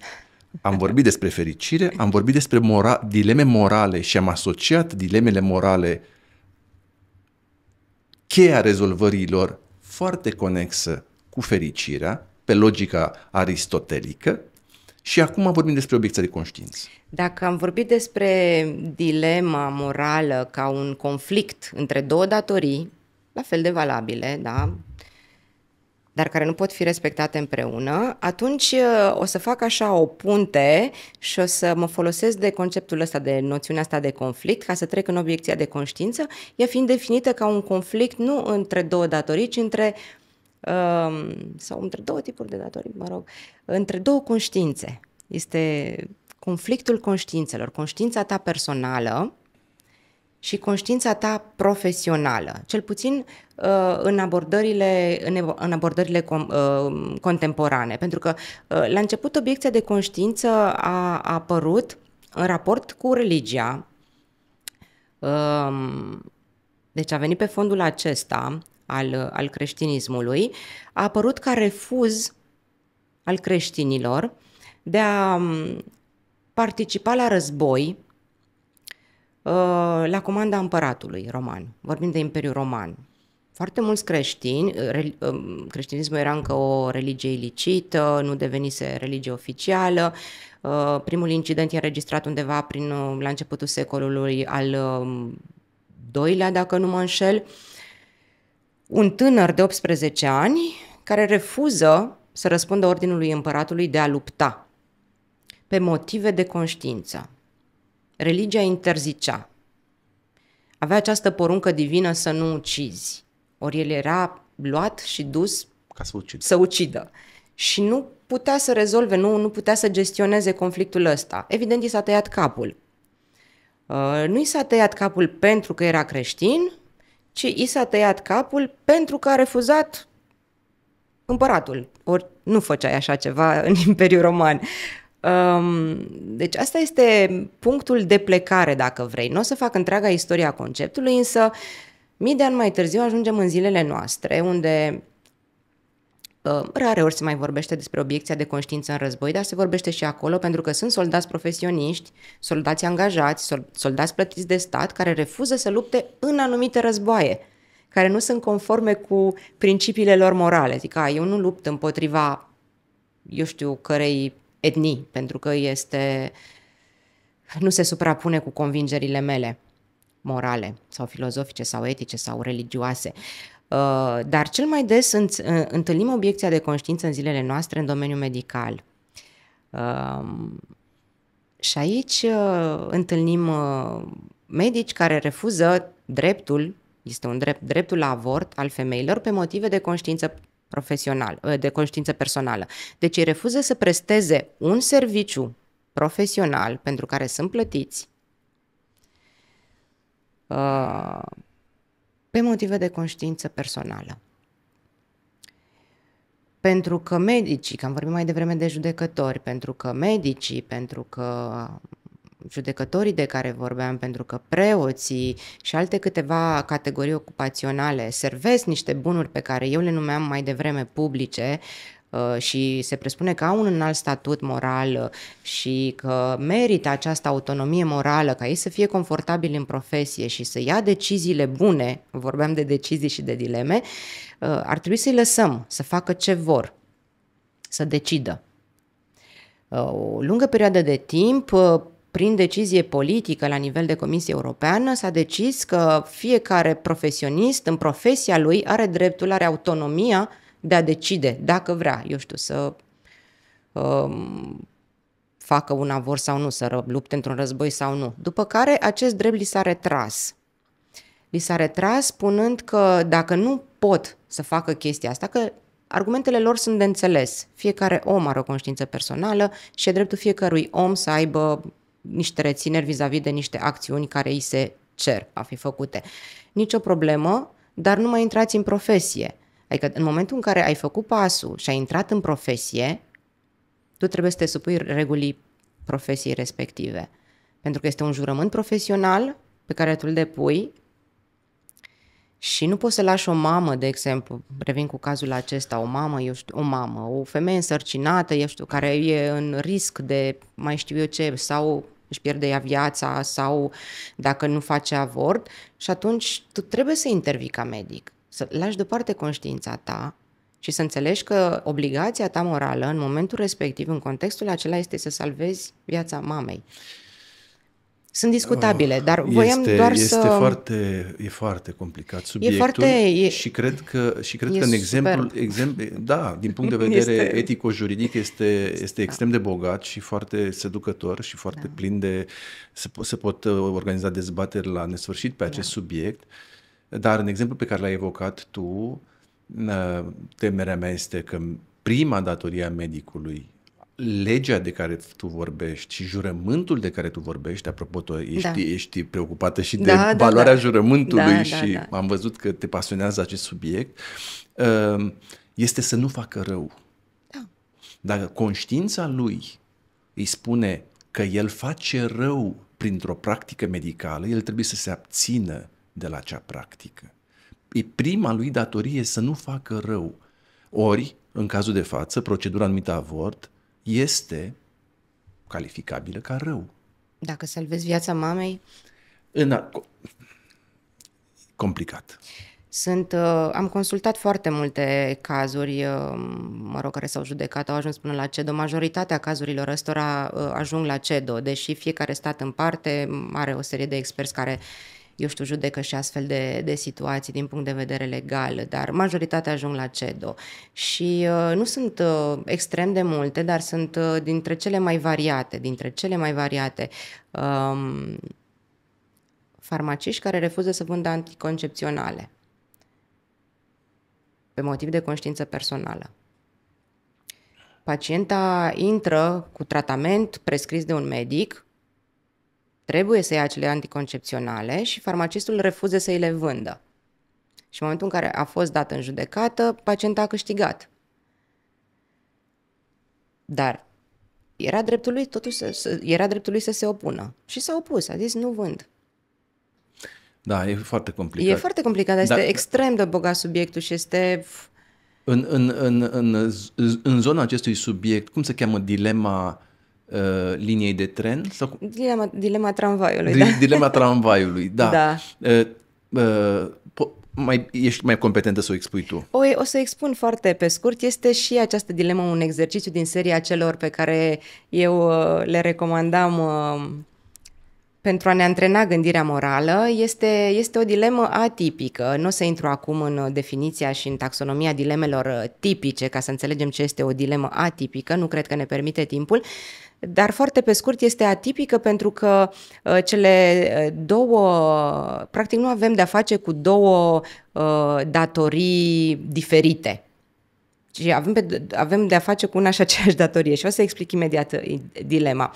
am vorbit despre fericire, am vorbit despre mora- dileme morale și am asociat dilemele morale cheia rezolvărilor foarte conexă cu fericirea, pe logica aristotelică, și acum vorbim despre obiecția de conștiință. Dacă am vorbit despre dilema morală ca un conflict între două datorii, la fel de valabile, da? dar care nu pot fi respectate împreună, atunci uh, o să fac așa o punte și o să mă folosesc de conceptul ăsta, de noțiunea asta de conflict, ca să trec în obiecția de conștiință, ea fiind definită ca un conflict nu între două datorii, ci între sau între două tipuri de datorii, mă rog, între două conștiințe. Este conflictul conștiințelor, conștiința ta personală și conștiința ta profesională, cel puțin uh, în abordările, în abordările com, uh, contemporane. Pentru că uh, la început obiecția de conștiință a, a apărut în raport cu religia, um, deci a venit pe fondul acesta al, al creștinismului, a apărut ca refuz al creștinilor de a participa la război ă, la comanda împăratului roman. Vorbim de Imperiul Roman. Foarte mulți creștini, ă, creștinismul era încă o religie ilicită, nu devenise religie oficială. Ă, primul incident e înregistrat undeva prin, la începutul secolului al doilea, dacă nu mă înșel. Uh, un tânăr de 18 ani care refuză să răspundă ordinului împăratului de a lupta pe motive de conștiință. Religia interzicea. Avea această poruncă divină să nu ucizi. Ori el era luat și dus Ca să, ucidă. să ucidă. Și nu putea să rezolve, nu, nu putea să gestioneze conflictul ăsta. Evident, i s-a tăiat capul. Uh, nu i s-a tăiat capul pentru că era creștin, ci i s-a tăiat capul pentru că a refuzat împăratul. Ori nu făceai așa ceva în Imperiul Roman. Um, deci asta este punctul de plecare, dacă vrei. Nu o să fac întreaga istoria conceptului, însă mii de ani mai târziu ajungem în zilele noastre, unde Uh, rare ori se mai vorbește despre obiecția de conștiință în război, dar se vorbește și acolo pentru că sunt soldați profesioniști, soldați angajați, soldați plătiți de stat care refuză să lupte în anumite războaie, care nu sunt conforme cu principiile lor morale. Zic, a, eu nu lupt împotriva, eu știu, cărei etnii, pentru că este nu se suprapune cu convingerile mele morale sau filozofice sau etice sau religioase. Uh, Uh, dar cel mai des uh, întâlnim obiecția de conștiință în zilele noastre în domeniul medical. Um, și aici uh, întâlnim medici care refuză dreptul, este un drept, dreptul la avort al femeilor pe motive de conștiință profesional, de conștiință personală. Deci ei refuză să presteze un serviciu profesional pentru care sunt plătiți pe motive de conștiință personală. Pentru că medicii, că am vorbit mai devreme de judecători, pentru că medicii, pentru că judecătorii de care vorbeam, pentru că preoții și alte câteva categorii ocupaționale servesc niște bunuri pe care eu le numeam mai devreme publice, Uh, și se presupune că au un înalt statut moral uh, și că merită această autonomie morală ca ei să fie confortabili în profesie și să ia deciziile bune, vorbeam de decizii și de dileme, uh, ar trebui să-i lăsăm să facă ce vor, să decidă. O lungă perioadă de timp, prin decizie politică la nivel de Comisie Europeană, s-a decis că fiecare profesionist în profesia lui are dreptul, are autonomia de a decide dacă vrea, eu știu, să um, facă un avort sau nu, să lupte într-un război sau nu. După care acest drept li s-a retras. Li s-a retras spunând că dacă nu pot să facă chestia asta, că argumentele lor sunt de înțeles. Fiecare om are o conștiință personală și e dreptul fiecărui om să aibă niște rețineri vis-a-vis de niște acțiuni care îi se cer a fi făcute. Nici o problemă, dar nu mai intrați în profesie. Adică în momentul în care ai făcut pasul și ai intrat în profesie, tu trebuie să te supui regulii profesiei respective. Pentru că este un jurământ profesional pe care tu îl depui și nu poți să lași o mamă, de exemplu, revin cu cazul acesta, o mamă, eu știu, o mamă, o femeie însărcinată, eu știu, care e în risc de mai știu eu ce, sau își pierde ea viața, sau dacă nu face avort, și atunci tu trebuie să intervii ca medic să lași deoparte conștiința ta și să înțelegi că obligația ta morală în momentul respectiv, în contextul acela, este să salvezi viața mamei. Sunt discutabile, ah, dar voiam este, doar este să... Foarte, e foarte complicat subiectul e foarte, e, și cred că, și cred că în exemplu, exemplu, da, din punct de vedere este... etico-juridic este, este da. extrem de bogat și foarte seducător și foarte da. plin de... Se, se pot uh, organiza dezbateri la nesfârșit pe da. acest da. subiect. Uh, dar în exemplu pe care l-ai evocat tu, uh, temerea mea este că prima datorie a medicului legea de care tu vorbești și jurământul de care tu vorbești, apropo, tu ești, da. ești preocupată și da, de da, da. valoarea da, da. jurământului da, și da, da. am văzut că te pasionează acest subiect, uh, este să nu facă rău. Da. Dacă conștiința lui îi spune că el face rău printr-o practică medicală, el trebuie să se abțină de la cea practică. E prima lui datorie să nu facă rău. Ori, în cazul de față, procedura anumită avort este calificabilă ca rău. Dacă salvezi viața mamei... În a... Complicat. Sunt, uh, am consultat foarte multe cazuri, uh, mă rog, care s-au judecat, au ajuns până la CEDO. Majoritatea cazurilor ăstora uh, ajung la CEDO, deși fiecare stat în parte are o serie de experți care uh, eu știu, judecă și astfel de, de situații din punct de vedere legal, dar majoritatea ajung la CEDO. Și uh, nu sunt uh, extrem de multe, dar sunt uh, dintre cele mai variate, dintre cele mai variate. Um, farmaciști care refuză să vândă anticoncepționale pe motiv de conștiință personală. Pacienta intră cu tratament prescris de un medic trebuie să ia acele anticoncepționale și farmacistul refuză să îi le vândă. Și în momentul în care a fost dat în judecată, pacienta a câștigat. Dar era dreptul lui totuși să, să, era dreptul lui să se opună. Și s-a opus, a zis nu vând. Da, e foarte complicat. E foarte complicat, dar este extrem de bogat subiectul și este... În, în, în, în, în zona acestui subiect, cum se cheamă dilema Uh, liniei de tren? Sau... Dilema, dilema tramvaiului. Di- da. Dilema tramvaiului, da. da. Uh, uh, mai, ești mai competentă să o expui tu. O, o să expun foarte pe scurt. Este și această dilemă un exercițiu din seria celor pe care eu uh, le recomandam uh, pentru a ne antrena gândirea morală este, este o dilemă atipică. Nu o să intru acum în definiția și în taxonomia dilemelor uh, tipice ca să înțelegem ce este o dilemă atipică, nu cred că ne permite timpul, dar foarte pe scurt este atipică pentru că uh, cele uh, două, practic nu avem de-a face cu două uh, datorii diferite. Și avem, avem de-a face cu una și aceeași datorie și o să explic imediat uh, dilema.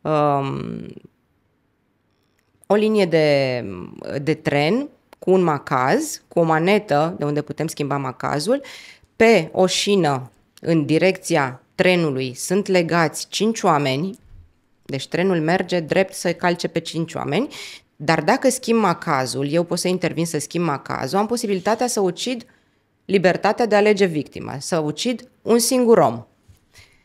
Um, o linie de, de tren cu un macaz, cu o manetă de unde putem schimba macazul, pe o șină în direcția trenului sunt legați cinci oameni, deci trenul merge drept să calce pe cinci oameni, dar dacă schimb cazul, eu pot să intervin să schimb cazul, am posibilitatea să ucid libertatea de a alege victima, să ucid un singur om.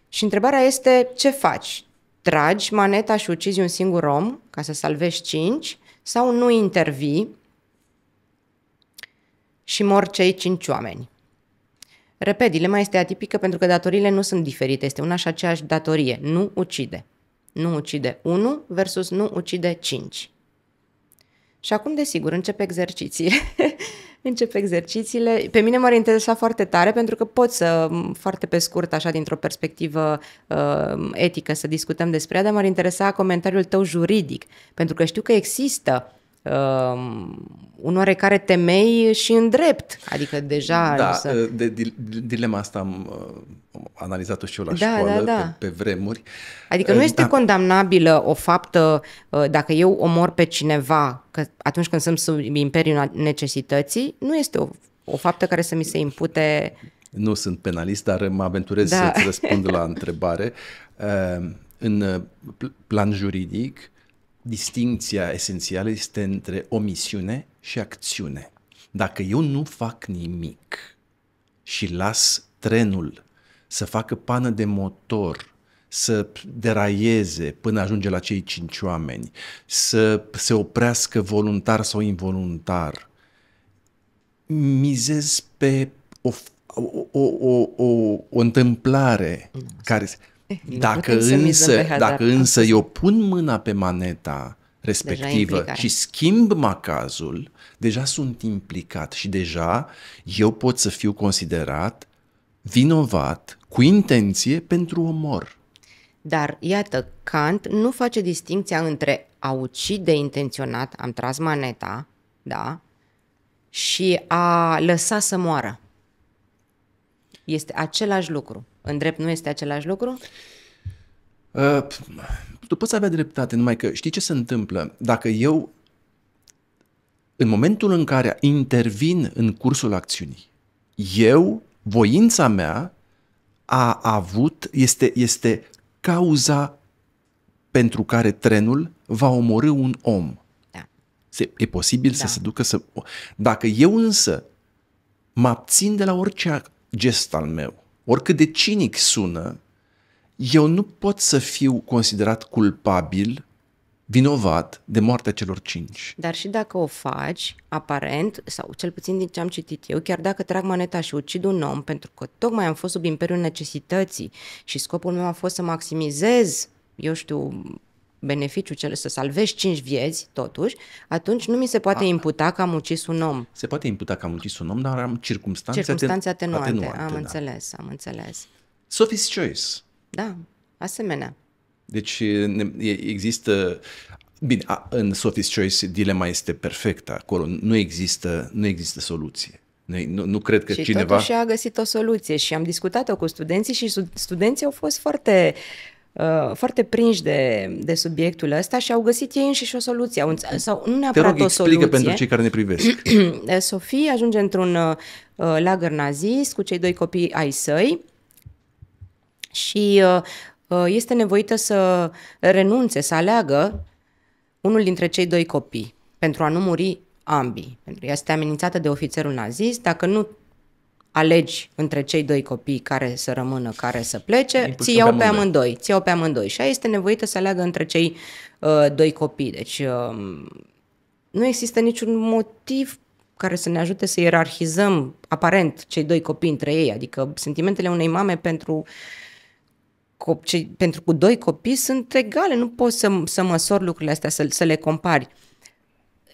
Și întrebarea este ce faci? Tragi maneta și ucizi un singur om ca să salvești cinci sau nu intervii și mor cei cinci oameni? Repet, dilema este atipică pentru că datoriile nu sunt diferite, este una și aceeași datorie. Nu ucide. Nu ucide 1 versus nu ucide 5. Și acum, desigur, încep exerciții. încep exercițiile. Pe mine m-ar interesa foarte tare pentru că pot să, foarte pe scurt, așa, dintr-o perspectivă uh, etică să discutăm despre ea, dar m-ar interesa comentariul tău juridic, pentru că știu că există uh, un oarecare temei și în drept. Adică deja... Da, să... Uh, de, de, dilema asta am uh, analizat-o și eu la da, da școală, da, da. Pe, pe vremuri. Adică uh, nu este da. condamnabilă o faptă uh, dacă eu omor pe cineva că atunci când sunt sub imperiul necesității, nu este o, o faptă care să mi se impute... Nu sunt penalist, dar mă aventurez da. să-ți răspund la întrebare. Uh, în plan juridic, distinția esențială este între omisiune și acțiune. Dacă eu nu fac nimic și las trenul să facă pană de motor, să deraieze până ajunge la cei cinci oameni, să se oprească voluntar sau involuntar, mizez pe o, o, o, o, o întâmplare care dacă însă, dacă însă eu pun mâna pe maneta respectivă și schimb macazul, deja sunt implicat și deja eu pot să fiu considerat vinovat cu intenție pentru omor. Dar, iată, Kant nu face distinția între a ucide intenționat, am tras maneta, da, și a lăsa să moară. Este același lucru. În drept nu este același lucru? Uh, tu poți avea dreptate, numai că știi ce se întâmplă? Dacă eu, în momentul în care intervin în cursul acțiunii, eu, voința mea, a avut, este, este cauza pentru care trenul va omorâ un om. Da. Se, e posibil da. să se ducă să... Dacă eu însă mă abțin de la orice gest al meu, oricât de cinic sună, eu nu pot să fiu considerat culpabil, vinovat de moartea celor cinci. Dar și dacă o faci, aparent, sau cel puțin din ce am citit eu, chiar dacă trag maneta și ucid un om, pentru că tocmai am fost sub imperiul necesității și scopul meu a fost să maximizez, eu știu, beneficiu cel, să salvești cinci vieți, totuși, atunci nu mi se poate A, imputa că am ucis un om. Se poate imputa că am ucis un om, dar am circumstanțe, circumstanțe atenuante. atenuante. Am da. înțeles, am înțeles. Sophie's Choice. Da, asemenea. Deci există Bine, a, în Sophie's Choice dilema este perfectă acolo, nu există, nu există soluție. nu, nu cred că și cineva... totuși a găsit o soluție și am discutat-o cu studenții și studenții au fost foarte Uh, foarte prinși de, de subiectul ăsta și au găsit ei înșiși o soluție. Au, sau nu neapărat Te rog, o soluție. pentru cei care ne privesc. Sofie ajunge într-un uh, uh, lagăr nazist cu cei doi copii ai săi și uh, uh, este nevoită să renunțe, să aleagă unul dintre cei doi copii pentru a nu muri ambii. Pentru ea este amenințată de ofițerul nazist, dacă nu alegi între cei doi copii care să rămână, care să plece, ți iau pe amândoi, ți iau pe amândoi. Și aia este nevoită să aleagă între cei uh, doi copii. Deci uh, nu există niciun motiv care să ne ajute să ierarhizăm aparent cei doi copii între ei, adică sentimentele unei mame pentru copii cei, pentru cu doi copii sunt egale, nu poți să, să măsor lucrurile astea, să, să le compari.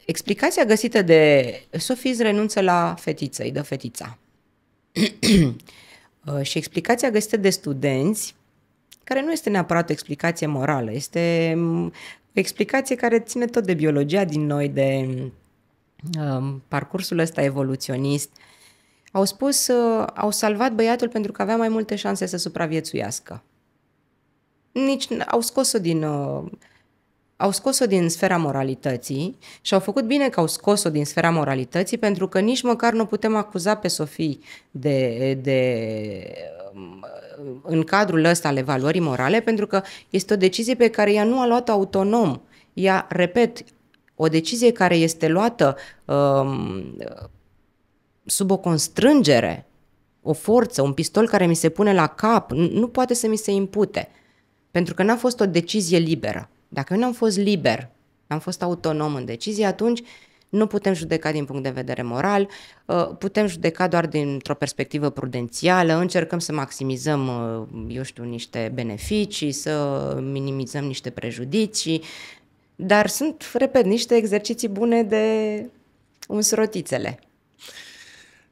Explicația găsită de Sofie renunță la fetiță, îi dă fetița. Uh, și explicația găsită de studenți, care nu este neapărat o explicație morală, este mm, o explicație care ține tot de biologia din noi, de um, parcursul ăsta evoluționist, au spus, uh, au salvat băiatul pentru că avea mai multe șanse să supraviețuiască. Nici au scos-o din uh, au scos-o din sfera moralității și au făcut bine că au scos-o din sfera moralității pentru că nici măcar nu putem acuza pe Sofie de, de um, în cadrul ăsta ale valorii morale pentru că este o decizie pe care ea nu a luat-o autonom. Ea, repet, o decizie care este luată um, sub o constrângere, o forță, un pistol care mi se pune la cap, nu poate să mi se impute, pentru că n-a fost o decizie liberă. Dacă eu n-am fost liber, n-am fost autonom în decizie, atunci nu putem judeca din punct de vedere moral, uh, putem judeca doar dintr-o perspectivă prudențială, încercăm să maximizăm, uh, eu știu, niște beneficii, să minimizăm niște prejudicii, dar sunt, repet, niște exerciții bune de unsrotițele.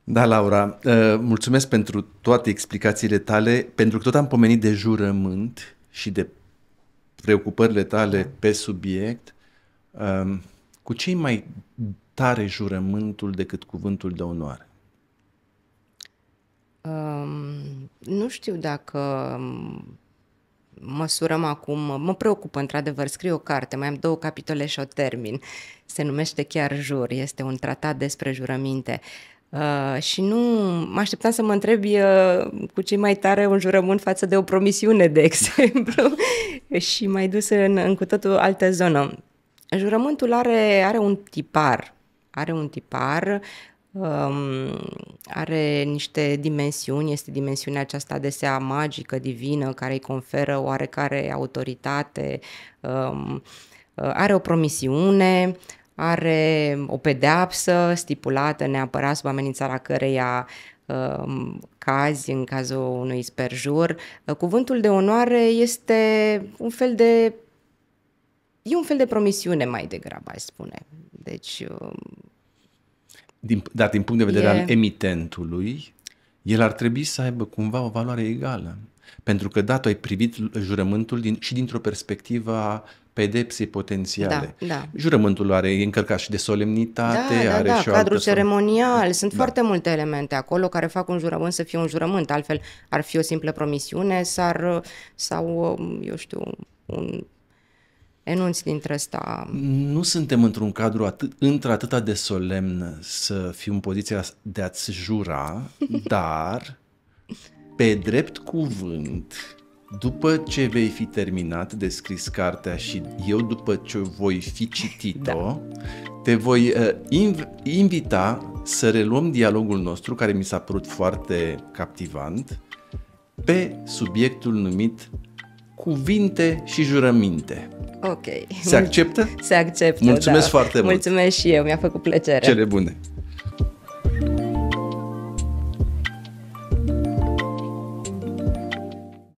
Da, Laura, uh, mulțumesc pentru toate explicațiile tale, pentru că tot am pomenit de jurământ și de preocupările tale da. pe subiect, um, cu ce mai tare jurământul decât cuvântul de onoare? Um, nu știu dacă um, măsurăm acum, mă preocupă într-adevăr, scriu o carte, mai am două capitole și o termin, se numește chiar Jur, este un tratat despre jurăminte. Uh, Uh, și nu mă așteptam să mă întrebi uh, cu ce mai tare un jurământ față de o promisiune, de exemplu, și mai dus în, în cu totul altă zonă. Jurământul are, are un tipar, are un tipar, um, are niște dimensiuni, este dimensiunea aceasta adesea magică, divină, care îi conferă oarecare autoritate, um, uh, are o promisiune, are o pedeapsă stipulată neapărat sub amenințarea căreia um, cazi în cazul unui sperjur. Uh, cuvântul de onoare este un fel de e un fel de promisiune mai degrabă, aș spune. Deci um, din, dar din punct de vedere e... al emitentului, el ar trebui să aibă cumva o valoare egală. Pentru că, da, tu ai privit jurământul din, și dintr-o perspectivă a pedepsei potențiale. Da, da. Jurământul are încărcat și de solemnitate, da, da, are da, și cadrul cadru ceremonial. Sunt da. foarte multe elemente acolo care fac un jurământ să fie un jurământ. Altfel ar fi o simplă promisiune s-ar, sau, eu știu, un enunț dintre ăsta. Nu suntem într-un cadru atât, într-atâta de solemn să fim în poziția de a-ți jura, dar pe drept cuvânt, după ce vei fi terminat de scris cartea și eu după ce voi fi citit-o, da. te voi uh, inv- invita să reluăm dialogul nostru care mi s-a părut foarte captivant pe subiectul numit cuvinte și jurăminte. Ok. Se acceptă? Se acceptă, Mulțumesc da. foarte mult. Mulțumesc și eu, mi-a făcut plăcere. Cele bune.